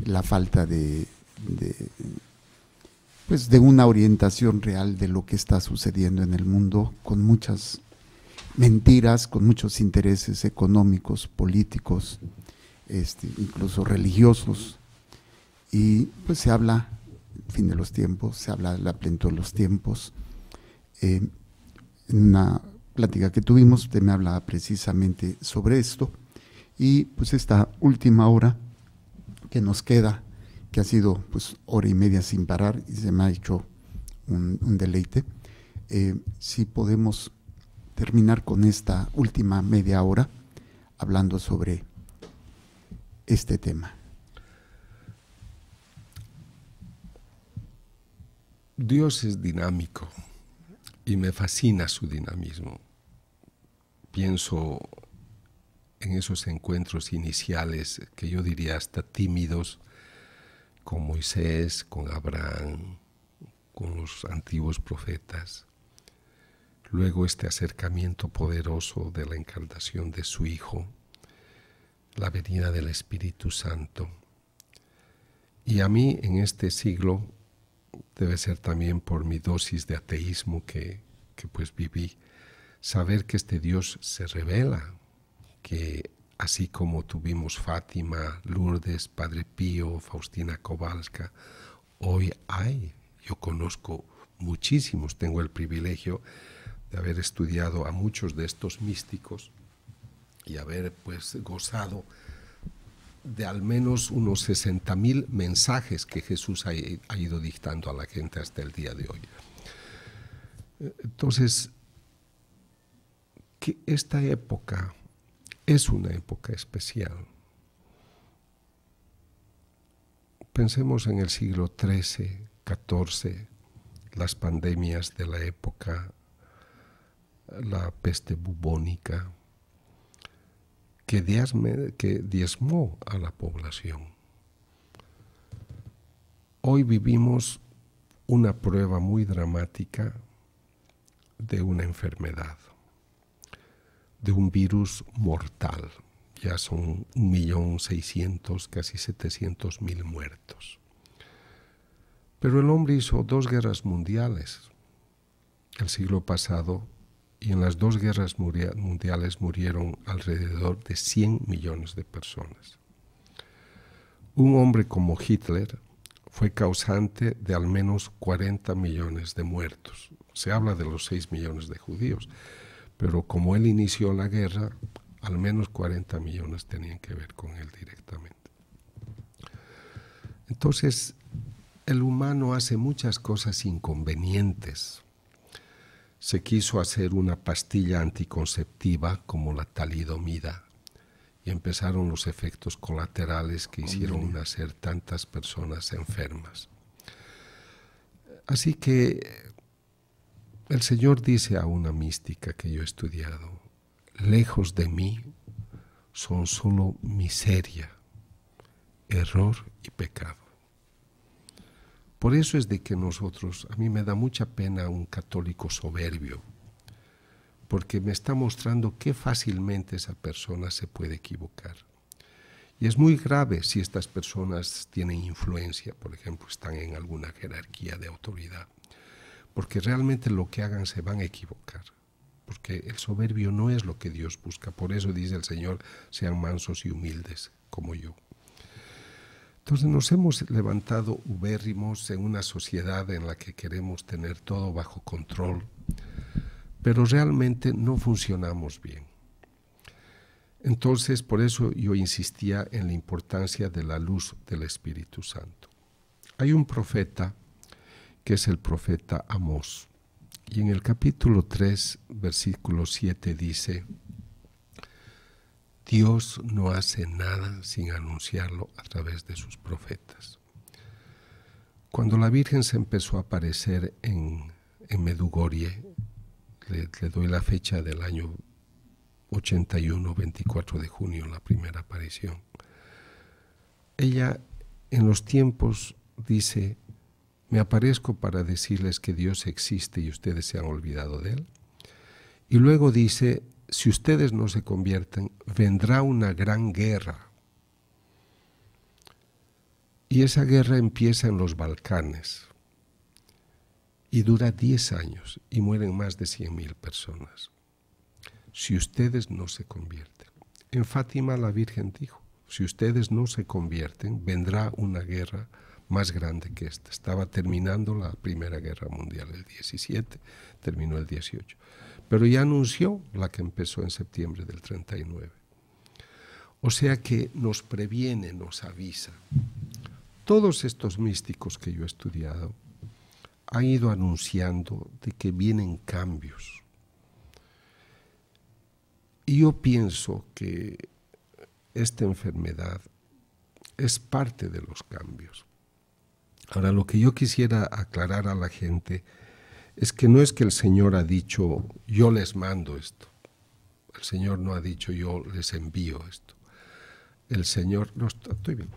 A: la falta de, pues, de una orientación real de lo que está sucediendo en el mundo, con muchas mentiras, con muchos intereses económicos, políticos, este, incluso religiosos, y pues se habla fin de los tiempos, se habla de la plenitud de los tiempos. Eh, en una plática que tuvimos, usted me hablaba precisamente sobre esto. Y pues esta última hora que nos queda, que ha sido pues hora y media sin parar y se me ha hecho un, deleite, eh, si podemos terminar con esta última media hora hablando sobre
B: este tema. Dios es dinámico y me fascina su dinamismo. Pienso en esos encuentros iniciales que yo diría hasta tímidos con Moisés, con Abraham, con los antiguos profetas. Luego este acercamiento poderoso de la encarnación de su Hijo, la venida del Espíritu Santo. Y a mí en este siglo debe ser también por mi dosis de ateísmo que, pues viví, saber que este Dios se revela, que así como tuvimos Fátima, Lourdes, Padre Pío, Faustina Kowalska, hoy hay, yo conozco muchísimos, tengo el privilegio de haber estudiado a muchos de estos místicos y haber pues gozado de al menos unos 60.000 mensajes que Jesús ha, ido dictando a la gente hasta el día de hoy. Entonces, que esta época es una época especial. Pensemos en el siglo XIII, XIV, las pandemias de la época, la peste bubónica, que, diezmó a la población. Hoy vivimos una prueba muy dramática de una enfermedad, de un virus mortal. Ya son 1.600.000, casi 700.000 muertos. Pero el hombre hizo dos guerras mundiales. El siglo pasado y en las dos guerras mundiales murieron alrededor de 100 millones de personas. Un hombre como Hitler fue causante de al menos 40 millones de muertos. Se habla de los 6 millones de judíos, pero como él inició la guerra, al menos 40 millones tenían que ver con él directamente. Entonces, el humano hace muchas cosas inconvenientes se quiso hacer una pastilla anticonceptiva como la talidomida y empezaron los efectos colaterales que hicieron nacer tantas personas enfermas. Así que el Señor dice a una mística que yo he estudiado, lejos de mí son solo miseria, error y pecado. Por eso es de que nosotros, a mí me da mucha pena un católico soberbio, porque me está mostrando qué fácilmente esa persona se puede equivocar. Y es muy grave si estas personas tienen influencia, por ejemplo, están en alguna jerarquía de autoridad, porque realmente lo que hagan se van a equivocar, porque el soberbio no es lo que Dios busca. Por eso dice el Señor, sean mansos y humildes como yo. Entonces nos hemos levantado ubérrimos en una sociedad en la que queremos tener todo bajo control, pero realmente no funcionamos bien. Entonces, por eso yo insistía en la importancia de la luz del Espíritu Santo. Hay un profeta que es el profeta Amós, y en el capítulo 3, versículo 7 dice, Dios no hace nada sin anunciarlo a través de sus profetas. Cuando la Virgen se empezó a aparecer en, en Medugorie, le doy la fecha del año 81, 24 de junio, la primera aparición, ella en los tiempos dice, me aparezco para decirles que Dios existe y ustedes se han olvidado de él. Y luego dice, si ustedes no se convierten, vendrá una gran guerra. Y esa guerra empieza en los Balcanes y dura 10 años y mueren más de 100.000 personas. Si ustedes no se convierten. En Fátima la Virgen dijo, si ustedes no se convierten, vendrá una guerra más grande que esta. Estaba terminando la Primera Guerra Mundial el 17, terminó el 18 pero ya anunció la que empezó en septiembre del 39. O sea que nos previene, nos avisa. Todos estos místicos que yo he estudiado han ido anunciando de que vienen cambios. Y yo pienso que esta enfermedad es parte de los cambios. Ahora, lo que yo quisiera aclarar a la gente es que no es que el Señor ha dicho, yo les mando esto. El Señor no ha dicho, yo les envío esto. El Señor, no, estoy bien.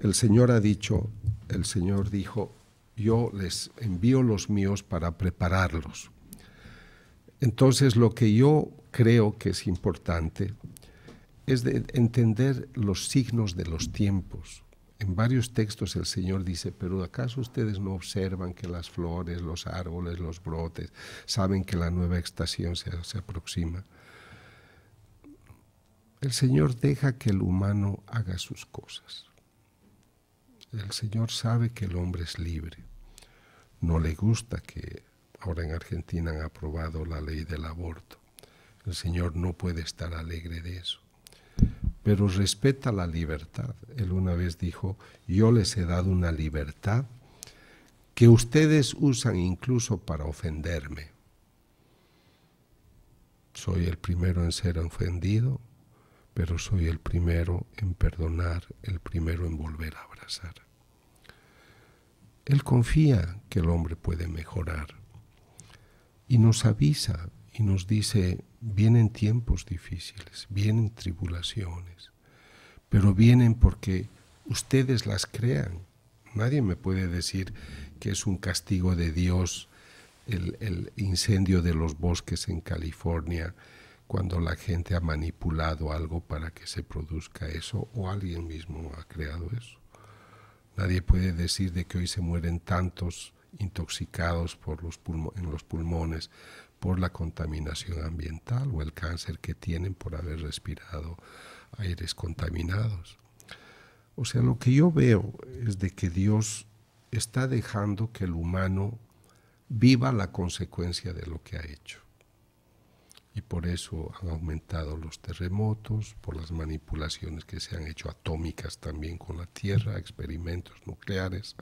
B: El Señor ha dicho, el Señor dijo, yo les envío los míos para prepararlos. Entonces lo que yo creo que es importante es entender los signos de los tiempos en varios textos el Señor dice, pero ¿acaso ustedes no observan que las flores, los árboles, los brotes, saben que la nueva estación se, se aproxima? El Señor deja que el humano haga sus cosas. El Señor sabe que el hombre es libre. No le gusta que ahora en Argentina han aprobado la ley del aborto. El Señor no puede estar alegre de eso pero respeta la libertad. Él una vez dijo, yo les he dado una libertad que ustedes usan incluso para ofenderme. Soy el primero en ser ofendido, pero soy el primero en perdonar, el primero en volver a abrazar. Él confía que el hombre puede mejorar y nos avisa y nos dice, vienen tiempos difíciles, vienen tribulaciones, pero vienen porque ustedes las crean. Nadie me puede decir que es un castigo de Dios el, incendio de los bosques en California cuando la gente ha manipulado algo para que se produzca eso o alguien mismo ha creado eso. Nadie puede decir de que hoy se mueren tantos intoxicados por los en los pulmones por la contaminación ambiental o el cáncer que tienen por haber respirado aires contaminados. O sea, lo que yo veo es de que Dios está dejando que el humano viva la consecuencia de lo que ha hecho. Y por eso han aumentado los terremotos, por las manipulaciones que se han hecho atómicas también con la Tierra, experimentos nucleares.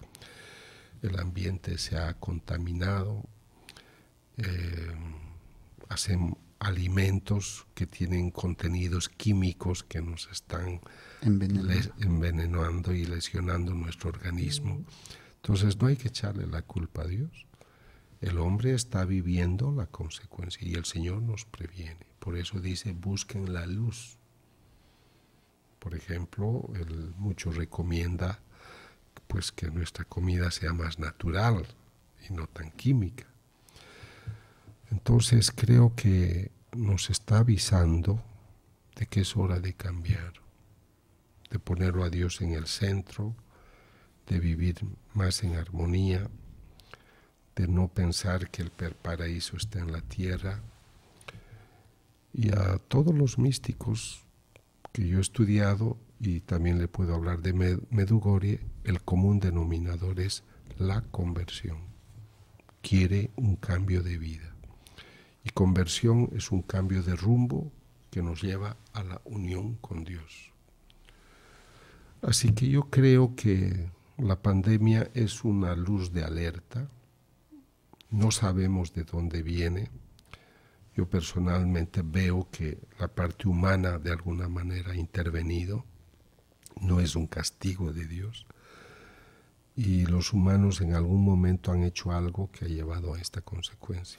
B: El ambiente se ha contaminado, eh, hacen alimentos que tienen contenidos químicos que nos están envenenando y lesionando nuestro organismo. Entonces no hay que echarle la culpa a Dios. El hombre está viviendo la consecuencia y el Señor nos previene. Por eso dice, busquen la luz. Por ejemplo, él mucho recomienda pues que nuestra comida sea más natural y no tan química. Entonces creo que nos está avisando de que es hora de cambiar, de ponerlo a Dios en el centro, de vivir más en armonía, de no pensar que el paraíso está en la tierra. Y a todos los místicos que yo he estudiado, y también le puedo hablar de Medugorie, el común denominador es la conversión. Quiere un cambio de vida. Y conversión es un cambio de rumbo que nos lleva a la unión con Dios. Así que yo creo que la pandemia es una luz de alerta. No sabemos de dónde viene. Yo personalmente veo que la parte humana de alguna manera ha intervenido. No es un castigo de Dios. Y los humanos en algún momento han hecho algo que ha llevado a esta consecuencia.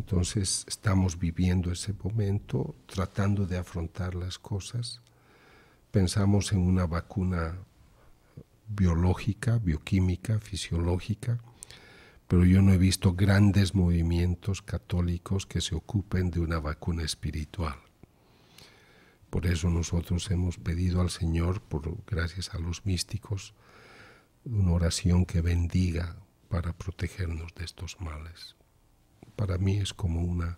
B: Entonces estamos viviendo ese momento, tratando de afrontar las cosas. Pensamos en una vacuna biológica, bioquímica, fisiológica, pero yo no he visto grandes movimientos católicos que se ocupen de una vacuna espiritual. Por eso nosotros hemos pedido al Señor, por, gracias a los místicos, una oración que bendiga para protegernos de estos males para mí es como una,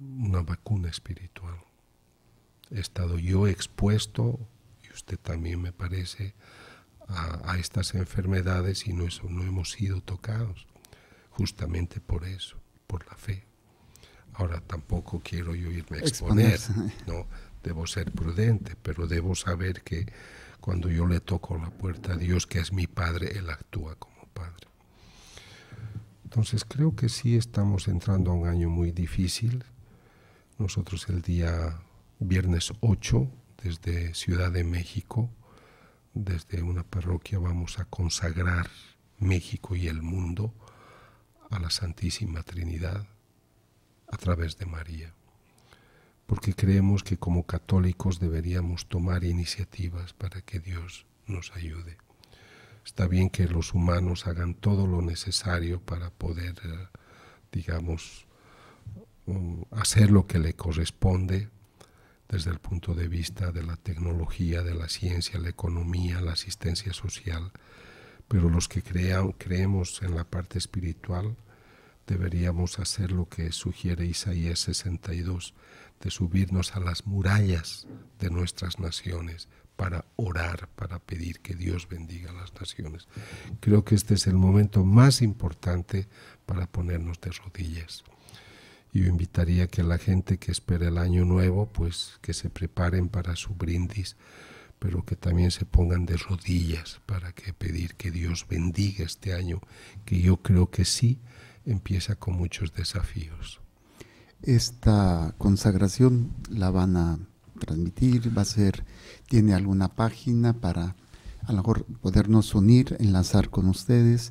B: una vacuna espiritual. He estado yo expuesto, y usted también me parece, a, estas enfermedades y no, eso, no hemos sido tocados, justamente por eso, por la fe. Ahora tampoco quiero yo irme a exponer, ¿no? debo ser prudente, pero debo saber que cuando yo le toco la puerta a Dios, que es mi Padre, Él actúa como Padre. Entonces creo que sí estamos entrando a un año muy difícil. Nosotros el día viernes 8 desde Ciudad de México, desde una parroquia vamos a consagrar México y el mundo a la Santísima Trinidad a través de María. Porque creemos que como católicos deberíamos tomar iniciativas para que Dios nos ayude. Está bien que los humanos hagan todo lo necesario para poder, eh, digamos, mm, hacer lo que le corresponde desde el punto de vista de la tecnología, de la ciencia, la economía, la asistencia social, pero los que creemos en la parte espiritual deberíamos hacer lo que sugiere Isaías 62, de subirnos a las murallas de nuestras naciones para orar, para pedir que Dios bendiga a las naciones. Creo que este es el momento más importante para ponernos de rodillas. Yo invitaría que la gente que espera el año nuevo, pues que se preparen para su brindis, pero que también se pongan de rodillas para que pedir que Dios bendiga este año, que yo creo que sí empieza con muchos desafíos.
A: Esta consagración la van a transmitir, va a ser tiene alguna página para a lo mejor podernos unir, enlazar con ustedes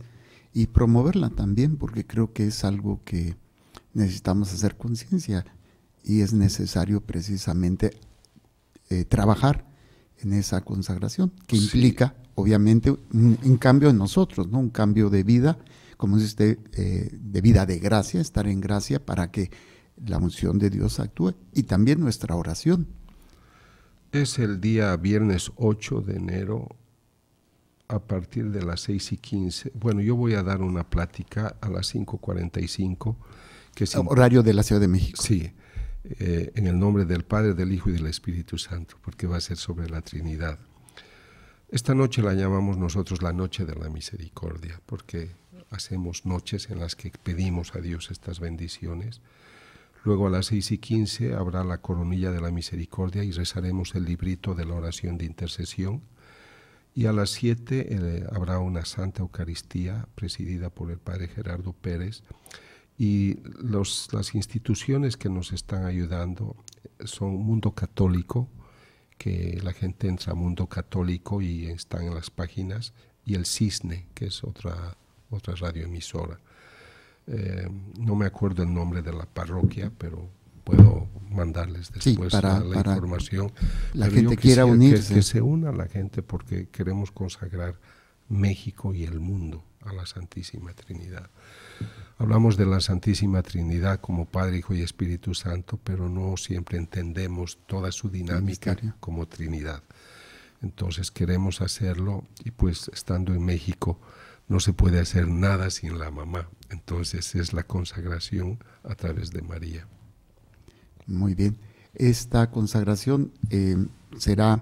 A: y promoverla también, porque creo que es algo que necesitamos hacer conciencia y es necesario precisamente eh, trabajar en esa consagración, que implica, obviamente, un, cambio en nosotros, ¿no? un cambio de vida, como dice usted, eh, de vida de gracia, estar en gracia para
B: que la unción de Dios actúe y también nuestra oración es el día viernes 8 de enero a partir de las 6 y 15. Bueno, yo voy a dar una plática a las 5.45. Que es Horario de la Ciudad de México. Sí, eh, en el nombre del Padre, del Hijo y del Espíritu Santo, porque va a ser sobre la Trinidad. Esta noche la llamamos nosotros la Noche de la Misericordia, porque hacemos noches en las que pedimos a Dios estas bendiciones Luego a las seis y quince habrá la coronilla de la misericordia y rezaremos el librito de la oración de intercesión. Y a las siete eh, habrá una Santa Eucaristía presidida por el Padre Gerardo Pérez. Y las instituciones que nos están ayudando eh, son Mundo Católico, que la gente entra a Mundo Católico y están en las páginas, y el Cisne, que es otra, otra radioemisora. Eh, no me acuerdo el nombre de la parroquia, pero puedo mandarles después la, información. La gente quiera unirse. que, se una la gente porque queremos consagrar México y el mundo a la Santísima Trinidad. Hablamos de la Santísima Trinidad como Padre, Hijo y Espíritu Santo, pero no siempre entendemos toda su dinámica como Trinidad. Entonces queremos hacerlo y pues estando en México no se puede hacer nada sin la mamá, entonces es la consagración a través de María.
A: Muy bien. Esta consagración eh, será,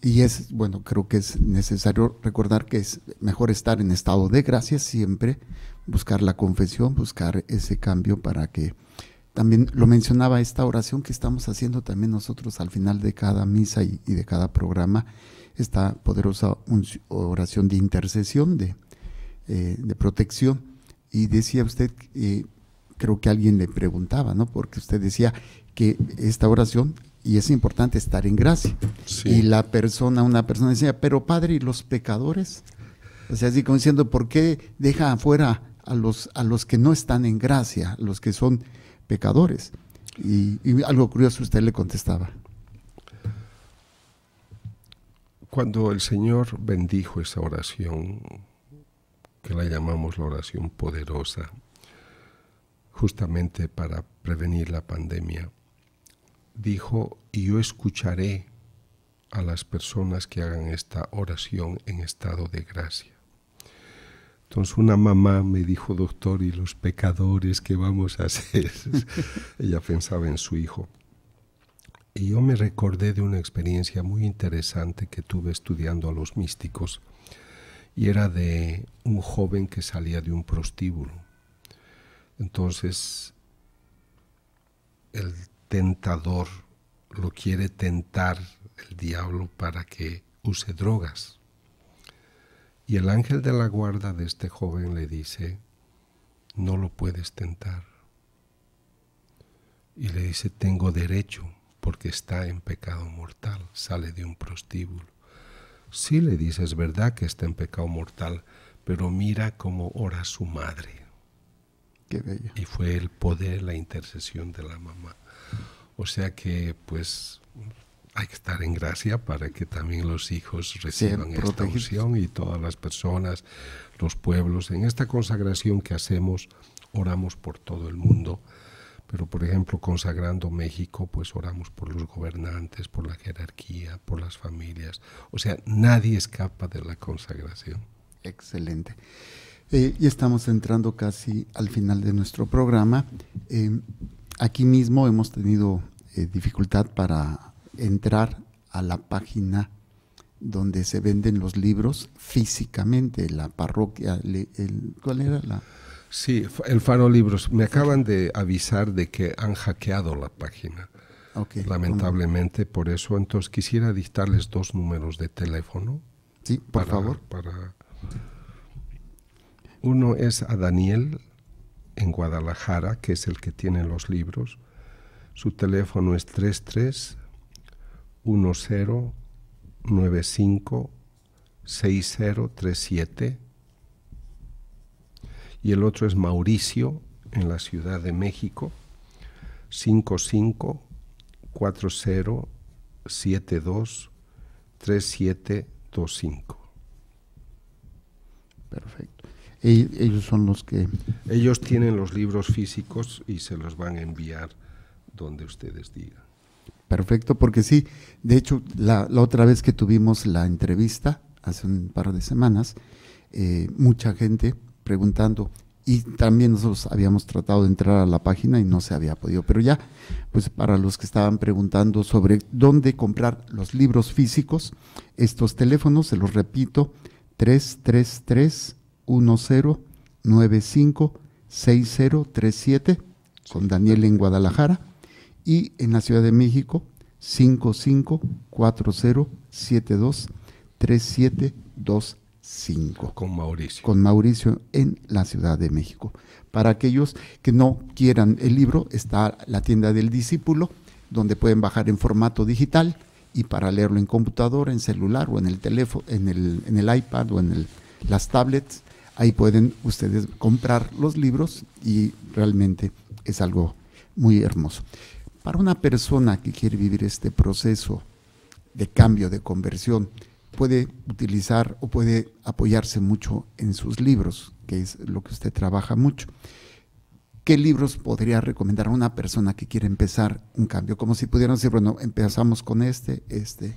A: y es, bueno, creo que es necesario recordar que es mejor estar en estado de gracia siempre, buscar la confesión, buscar ese cambio para que también lo mencionaba esta oración que estamos haciendo también nosotros al final de cada misa y, de cada programa, esta poderosa oración de intercesión, de, eh, de protección y decía usted, eh, creo que alguien le preguntaba, ¿no? Porque usted decía que esta oración, y es importante estar en gracia. Y la persona, una persona decía, pero padre, ¿y los pecadores? O sea, así como diciendo, ¿por qué deja afuera a los, a los que no están en gracia, los que son pecadores? Y, y algo curioso usted le contestaba.
B: Cuando el Señor bendijo esa oración, que la llamamos la oración poderosa, justamente para prevenir la pandemia, dijo, y yo escucharé a las personas que hagan esta oración en estado de gracia. Entonces una mamá me dijo, doctor, ¿y los pecadores qué vamos a hacer? Ella pensaba en su hijo. Y yo me recordé de una experiencia muy interesante que tuve estudiando a los místicos y era de un joven que salía de un prostíbulo. Entonces, el tentador lo quiere tentar el diablo para que use drogas. Y el ángel de la guarda de este joven le dice, no lo puedes tentar. Y le dice, tengo derecho porque está en pecado mortal, sale de un prostíbulo. Sí le dice, es verdad que está en pecado mortal, pero mira cómo ora su madre. Qué Y fue el poder, la intercesión de la mamá. O sea que, pues, hay que estar en gracia para que también los hijos reciban esta unción y todas las personas, los pueblos. En esta consagración que hacemos, oramos por todo el mundo. Pero, por ejemplo, consagrando México, pues oramos por los gobernantes, por la jerarquía, por las familias. O sea, nadie escapa de la consagración. Excelente.
A: Eh, y estamos entrando casi al final de nuestro programa. Eh, aquí mismo hemos tenido eh, dificultad para entrar a la página donde se venden los libros físicamente, la parroquia,
B: ¿cuál era la? Sí, el Faro Libros. Me acaban de avisar de que han hackeado la página. Lamentablemente, por eso. Entonces quisiera dictarles dos números de teléfono. Sí, por favor. Uno es a Daniel en Guadalajara, que es el que tiene los libros. Su teléfono es 33 37 y el otro es Mauricio en la Ciudad de México, 5540723725. Perfecto. E-, ellos son los que... Ellos tienen los libros físicos y se los van a enviar donde ustedes digan.
A: Perfecto, porque sí, de hecho, la, otra vez que tuvimos la entrevista, hace un par de semanas, eh, mucha gente preguntando y también nosotros habíamos tratado de entrar a la página y no se había podido. Pero ya, pues para los que estaban preguntando sobre dónde comprar los libros físicos, estos teléfonos, se los repito, 333 1095 6037 con Daniel en Guadalajara y en la Ciudad de México 5540 72 5. Con Mauricio. Con Mauricio en la Ciudad de México. Para aquellos que no quieran el libro, está la tienda del discípulo, donde pueden bajar en formato digital y para leerlo en computadora, en celular o en el teléfono, en el, en el iPad o en las tablets. Ahí pueden ustedes comprar los libros y realmente es algo muy hermoso. Para una persona que quiere vivir este proceso de cambio, de conversión, puede utilizar o puede apoyarse mucho en sus libros, que es lo que usted trabaja mucho. ¿Qué libros podría recomendar a una persona que quiere empezar un cambio? Como si pudieran decir, bueno, empezamos con este, este.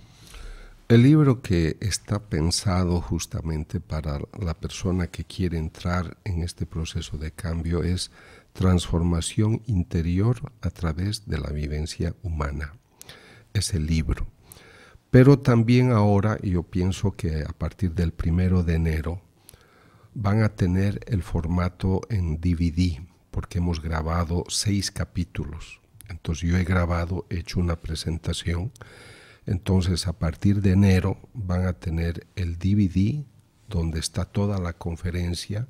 B: El libro que está pensado justamente para la persona que quiere entrar en este proceso de cambio es Transformación Interior a través de la Vivencia Humana. Es el libro pero también ahora, yo pienso que a partir del primero de enero, van a tener el formato en DVD, porque hemos grabado seis capítulos. Entonces yo he grabado, he hecho una presentación. Entonces a partir de enero van a tener el DVD donde está toda la conferencia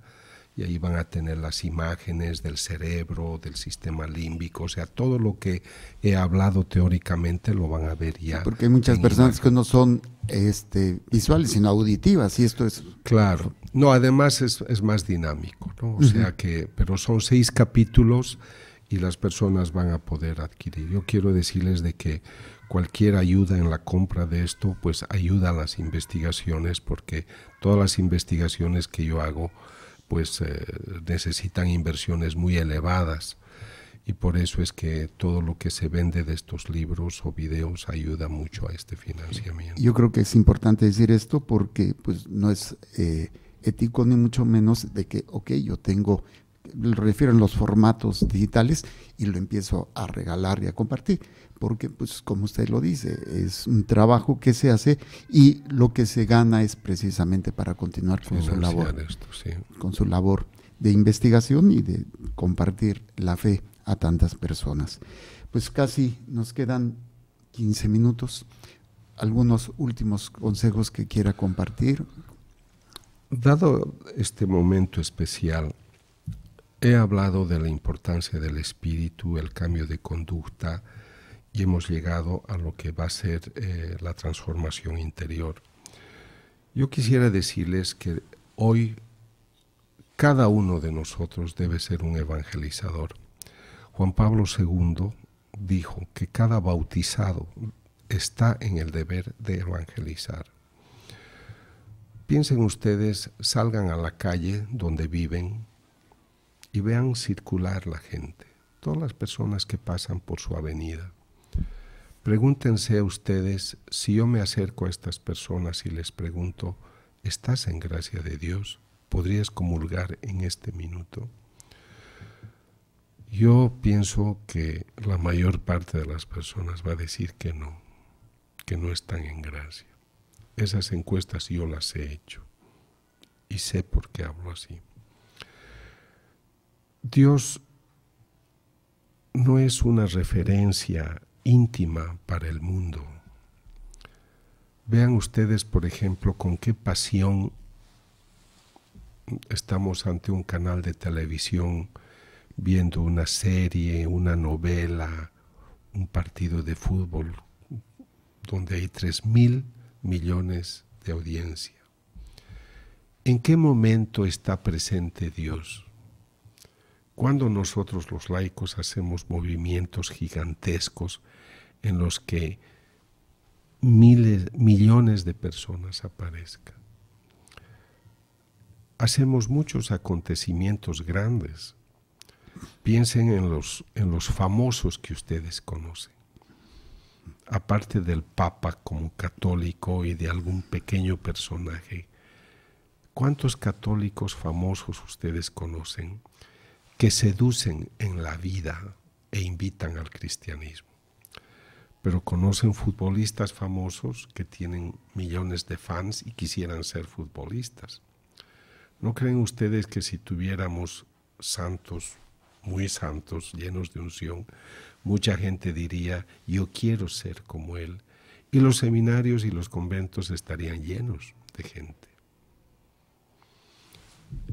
B: y ahí van a tener las imágenes del cerebro, del sistema límbico, o sea, todo lo que he hablado teóricamente lo van a ver ya. porque
A: hay muchas personas que
B: no son este, visuales, sino auditivas, y esto es... Claro, no, además es, más dinámico, O sea que, pero son seis capítulos y las personas van a poder adquirir. Yo quiero decirles de que cualquier ayuda en la compra de esto, pues ayuda a las investigaciones, porque todas las investigaciones que yo hago, pues eh, necesitan inversiones muy elevadas y por eso es que todo lo que se vende de estos libros o videos ayuda mucho a este financiamiento.
A: Yo creo que es importante decir esto porque pues no es eh, ético ni mucho menos de que, ok, yo tengo lo refiero en los formatos digitales y lo empiezo a regalar y a compartir, porque pues como usted lo dice, es un trabajo que se hace y lo que se gana es precisamente para continuar con su labor, con su labor de investigación y de compartir la fe a tantas personas. Pues casi nos quedan 15 minutos. Algunos
B: últimos consejos que quiera compartir. Dado este momento especial He hablado de la importancia del espíritu, el cambio de conducta y hemos llegado a lo que va a ser eh, la transformación interior. Yo quisiera decirles que hoy cada uno de nosotros debe ser un evangelizador. Juan Pablo II dijo que cada bautizado está en el deber de evangelizar. Piensen ustedes, salgan a la calle donde viven, y vean circular la gente, todas las personas que pasan por su avenida. Pregúntense a ustedes si yo me acerco a estas personas y les pregunto, ¿estás en gracia de Dios? ¿Podrías comulgar en este minuto? Yo pienso que la mayor parte de las personas va a decir que no, que no están en gracia. Esas encuestas yo las he hecho y sé por qué hablo así. Dios no es una referencia íntima para el mundo. Vean ustedes, por ejemplo, con qué pasión estamos ante un canal de televisión viendo una serie, una novela, un partido de fútbol, donde hay 3 mil millones de audiencia. ¿En qué momento está presente Dios? Cuando nosotros los laicos hacemos movimientos gigantescos en los que miles, millones de personas aparezcan. Hacemos muchos acontecimientos grandes. Piensen en los, en los famosos que ustedes conocen. Aparte del Papa como católico y de algún pequeño personaje, ¿cuántos católicos famosos ustedes conocen? que seducen en la vida e invitan al cristianismo. Pero conocen futbolistas famosos que tienen millones de fans y quisieran ser futbolistas. ¿No creen ustedes que si tuviéramos santos, muy santos, llenos de unción, mucha gente diría, yo quiero ser como él? Y los seminarios y los conventos estarían llenos de gente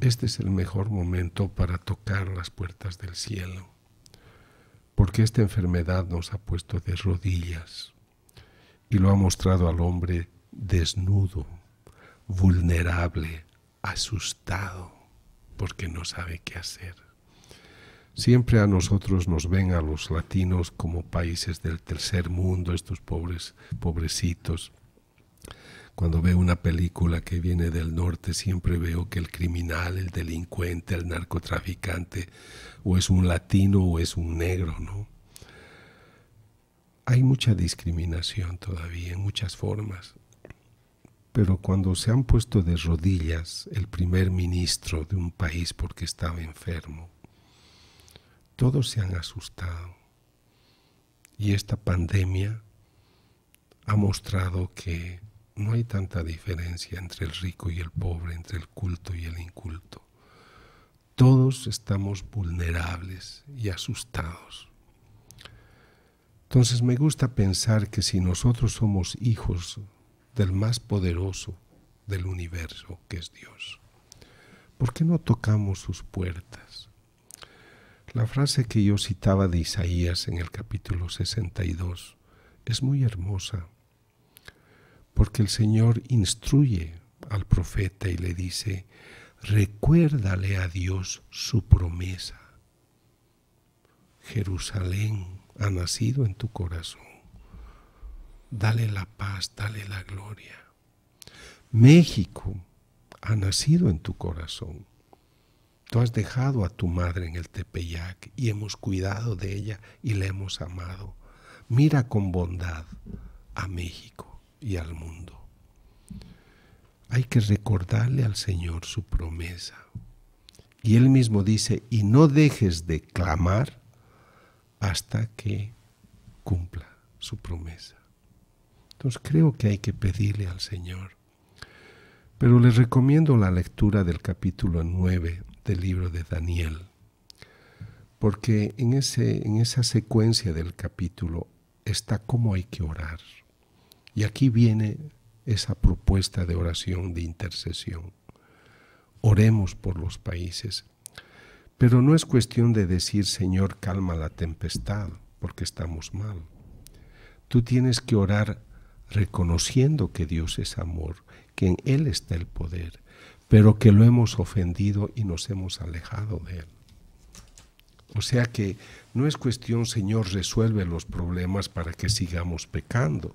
B: este es el mejor momento para tocar las puertas del cielo, porque esta enfermedad nos ha puesto de rodillas y lo ha mostrado al hombre desnudo, vulnerable, asustado, porque no sabe qué hacer. Siempre a nosotros nos ven a los latinos como países del tercer mundo, estos pobres, pobrecitos, cuando veo una película que viene del norte, siempre veo que el criminal, el delincuente, el narcotraficante, o es un latino o es un negro, ¿no? Hay mucha discriminación todavía en muchas formas, pero cuando se han puesto de rodillas el primer ministro de un país porque estaba enfermo, todos se han asustado. Y esta pandemia ha mostrado que no hay tanta diferencia entre el rico y el pobre, entre el culto y el inculto. Todos estamos vulnerables y asustados. Entonces me gusta pensar que si nosotros somos hijos del más poderoso del universo, que es Dios, ¿por qué no tocamos sus puertas? La frase que yo citaba de Isaías en el capítulo 62 es muy hermosa porque el Señor instruye al profeta y le dice, recuérdale a Dios su promesa. Jerusalén ha nacido en tu corazón. Dale la paz, dale la gloria. México ha nacido en tu corazón. Tú has dejado a tu madre en el Tepeyac y hemos cuidado de ella y la hemos amado. Mira con bondad a México y al mundo. Hay que recordarle al Señor su promesa. Y él mismo dice, y no dejes de clamar hasta que cumpla su promesa. Entonces creo que hay que pedirle al Señor. Pero les recomiendo la lectura del capítulo 9 del libro de Daniel, porque en, ese, en esa secuencia del capítulo está cómo hay que orar. Y aquí viene esa propuesta de oración, de intercesión. Oremos por los países. Pero no es cuestión de decir, Señor, calma la tempestad, porque estamos mal. Tú tienes que orar reconociendo que Dios es amor, que en Él está el poder, pero que lo hemos ofendido y nos hemos alejado de Él. O sea que no es cuestión, Señor, resuelve los problemas para que sigamos pecando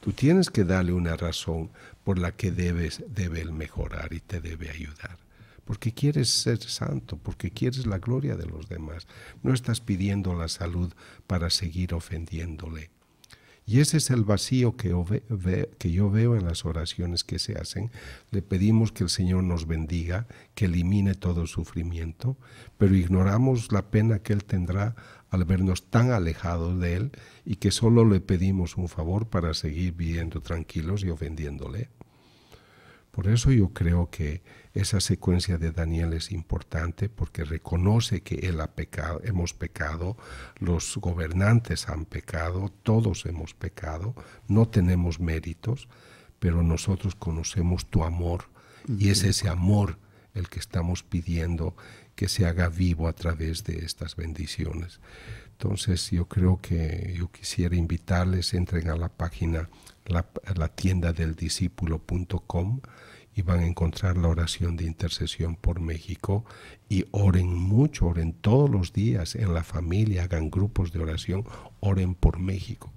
B: Tú tienes que darle una razón por la que debes, debe mejorar y te debe ayudar. Porque quieres ser santo, porque quieres la gloria de los demás. No estás pidiendo la salud para seguir ofendiéndole. Y ese es el vacío que, que, yo veo en las oraciones que se hacen. Le pedimos que el Señor nos bendiga, que elimine todo sufrimiento, pero ignoramos la pena que Él tendrá al vernos tan alejados de Él y que solo le pedimos un favor para seguir viviendo tranquilos y ofendiéndole. Por eso yo creo que esa secuencia de Daniel es importante porque reconoce que él ha pecado, hemos pecado, los gobernantes han pecado, todos hemos pecado, no tenemos méritos, pero nosotros conocemos tu amor y es ese amor el que estamos pidiendo que se haga vivo a través de estas bendiciones. Entonces yo creo que yo quisiera invitarles, entren a la página, la, tienda del discípulo.com y van a encontrar la oración de intercesión por México y oren mucho, oren todos los días en la familia, hagan grupos de oración, oren por México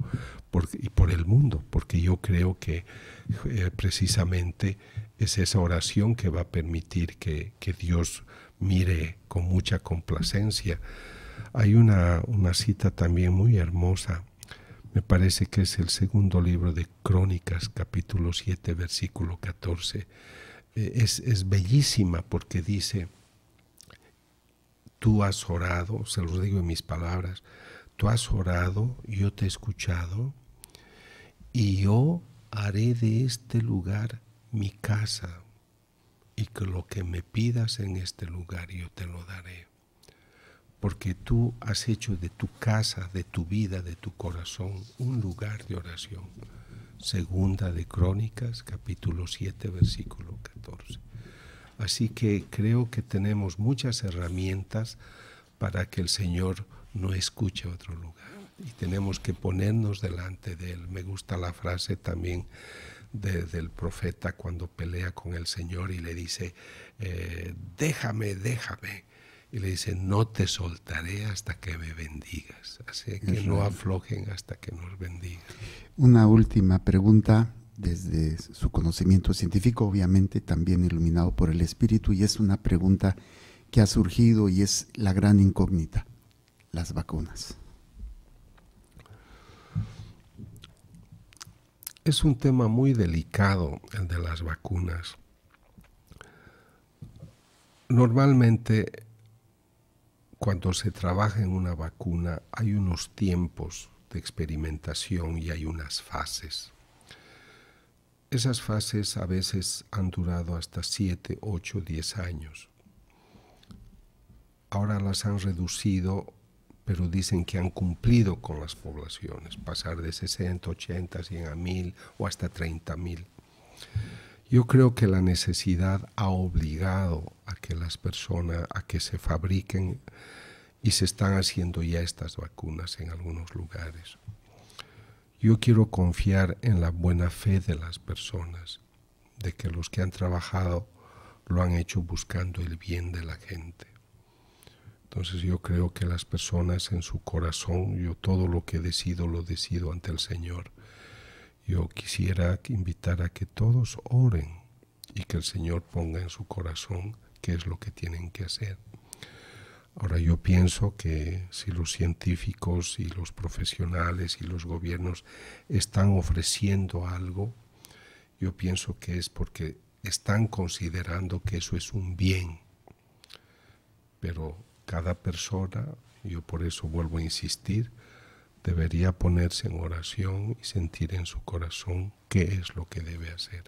B: y por el mundo, porque yo creo que eh, precisamente es esa oración que va a permitir que, que Dios mire con mucha complacencia. Hay una, cita también muy hermosa, me parece que es el segundo libro de Crónicas, capítulo 7, versículo 14. Eh, es, es bellísima porque dice, tú has orado, se los digo en mis palabras, tú has orado, yo te he escuchado, y yo haré de este lugar mi casa, y que lo que me pidas en este lugar yo te lo daré. Porque tú has hecho de tu casa, de tu vida, de tu corazón, un lugar de oración. Segunda de Crónicas, capítulo 7, versículo 14. Así que creo que tenemos muchas herramientas para que el Señor no escuche otro lugar. Y tenemos que ponernos delante de Él. Me gusta la frase también desde del profeta cuando pelea con el Señor y le dice, eh, déjame, déjame. Y le dice, no te soltaré hasta que me bendigas. Así que no aflojen hasta que nos bendigas.
A: Una última pregunta desde su conocimiento científico, obviamente también iluminado por el Espíritu, y es una pregunta que ha surgido y es la gran incógnita, las vacunas.
B: Es un tema muy delicado el de las vacunas. Normalmente cuando se trabaja en una vacuna hay unos tiempos de experimentación y hay unas fases. Esas fases a veces han durado hasta 7, 8, 10 años. Ahora las han reducido pero dicen que han cumplido con las poblaciones, pasar de 60, 80, 100 a 1000 o hasta 30.000. Yo creo que la necesidad ha obligado a que las personas, a que se fabriquen y se están haciendo ya estas vacunas en algunos lugares. Yo quiero confiar en la buena fe de las personas, de que los que han trabajado lo han hecho buscando el bien de la gente. Entonces yo creo que las personas en su corazón, yo todo lo que decido lo decido ante el Señor. Yo quisiera invitar a que todos oren y que el Señor ponga en su corazón qué es lo que tienen que hacer. Ahora yo pienso que si los científicos y los profesionales y los gobiernos están ofreciendo algo, yo pienso que es porque están considerando que eso es un bien. Pero cada persona, yo por eso vuelvo a insistir, debería ponerse en oración y sentir en su corazón qué es lo que debe hacer.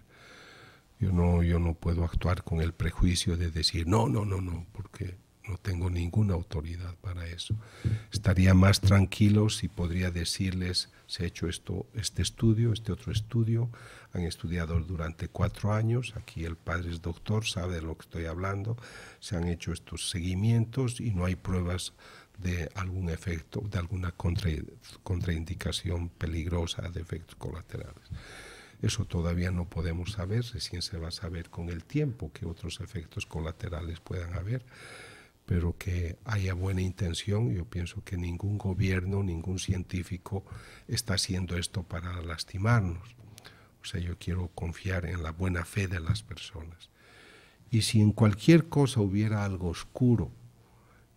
B: Yo no, yo no puedo actuar con el prejuicio de decir, no, no, no, no, porque no tengo ninguna autoridad para eso. Estaría más tranquilo si podría decirles, se ha hecho esto, este estudio, este otro estudio, han estudiado durante cuatro años, aquí el padre es doctor, sabe de lo que estoy hablando, se han hecho estos seguimientos y no hay pruebas de algún efecto, de alguna contraindicación peligrosa de efectos colaterales. Eso todavía no podemos saber, recién se va a saber con el tiempo que otros efectos colaterales puedan haber pero que haya buena intención. Yo pienso que ningún gobierno, ningún científico está haciendo esto para lastimarnos. O sea, yo quiero confiar en la buena fe de las personas. Y si en cualquier cosa hubiera algo oscuro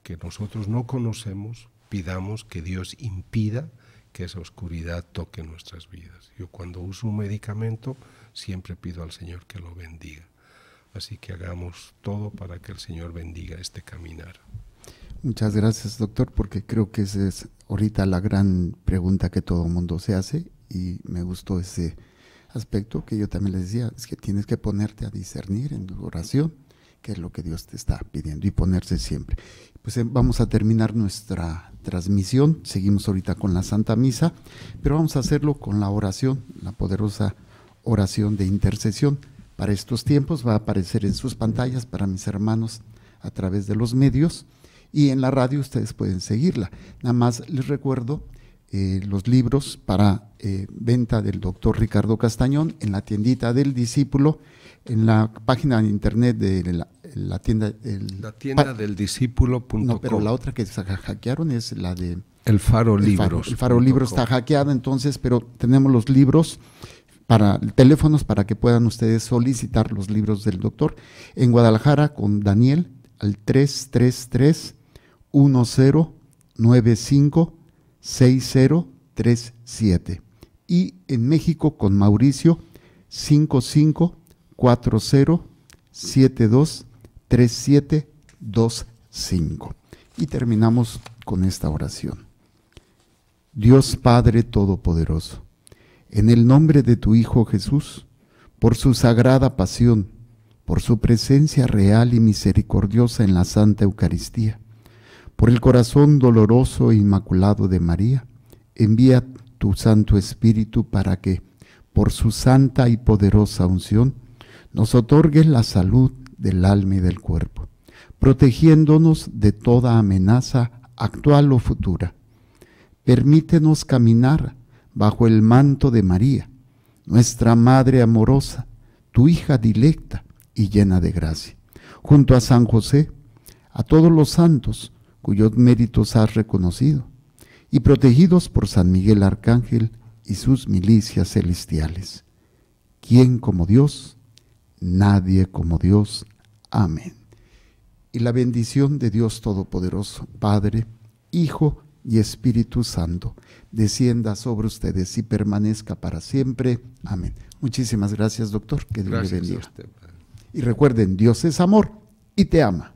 B: que nosotros no conocemos, pidamos que Dios impida que esa oscuridad toque nuestras vidas. Yo cuando uso un medicamento siempre pido al Señor que lo bendiga. Así que hagamos todo para que el Señor bendiga este caminar.
A: Muchas gracias, doctor, porque creo que esa es ahorita la gran pregunta que todo el mundo se hace y me gustó ese aspecto que yo también les decía, es que tienes que ponerte a discernir en tu oración qué es lo que Dios te está pidiendo y ponerse siempre. Pues eh, vamos a terminar nuestra transmisión, seguimos ahorita con la Santa Misa, pero vamos a hacerlo con la oración, la poderosa oración de intercesión para estos tiempos, va a aparecer en sus pantallas para mis hermanos a través de los medios y en la radio ustedes pueden seguirla. Nada más les recuerdo eh, los libros para eh, venta del doctor Ricardo Castañón en la tiendita del discípulo, en la página de internet de la, tienda, el, la tienda del discípulo.com. No, pero la otra que hackearon es la de... El Faro Libros. El Faro, el faro Libros está hackeado entonces, pero tenemos los libros para teléfonos para que puedan ustedes solicitar los libros del doctor en Guadalajara con Daniel al 333 1095 6037 y en México con Mauricio 5540 723725 y terminamos con esta oración. Dios Padre Todopoderoso en el nombre de tu Hijo Jesús, por su sagrada pasión, por su presencia real y misericordiosa en la Santa Eucaristía, por el corazón doloroso e inmaculado de María, envía tu Santo Espíritu para que, por su santa y poderosa unción, nos otorgue la salud del alma y del cuerpo, protegiéndonos de toda amenaza actual o futura. Permítenos caminar bajo el manto de María, nuestra Madre amorosa, tu hija dilecta y llena de gracia, junto a San José, a todos los santos cuyos méritos has reconocido, y protegidos por San Miguel Arcángel y sus milicias celestiales. ¿Quién como Dios? Nadie como Dios. Amén. Y la bendición de Dios Todopoderoso, Padre, Hijo y Espíritu Santo, descienda sobre ustedes y permanezca para siempre. Amén. Muchísimas gracias, doctor. Que Dios le bendiga. y recuerden, Dios es amor y te ama.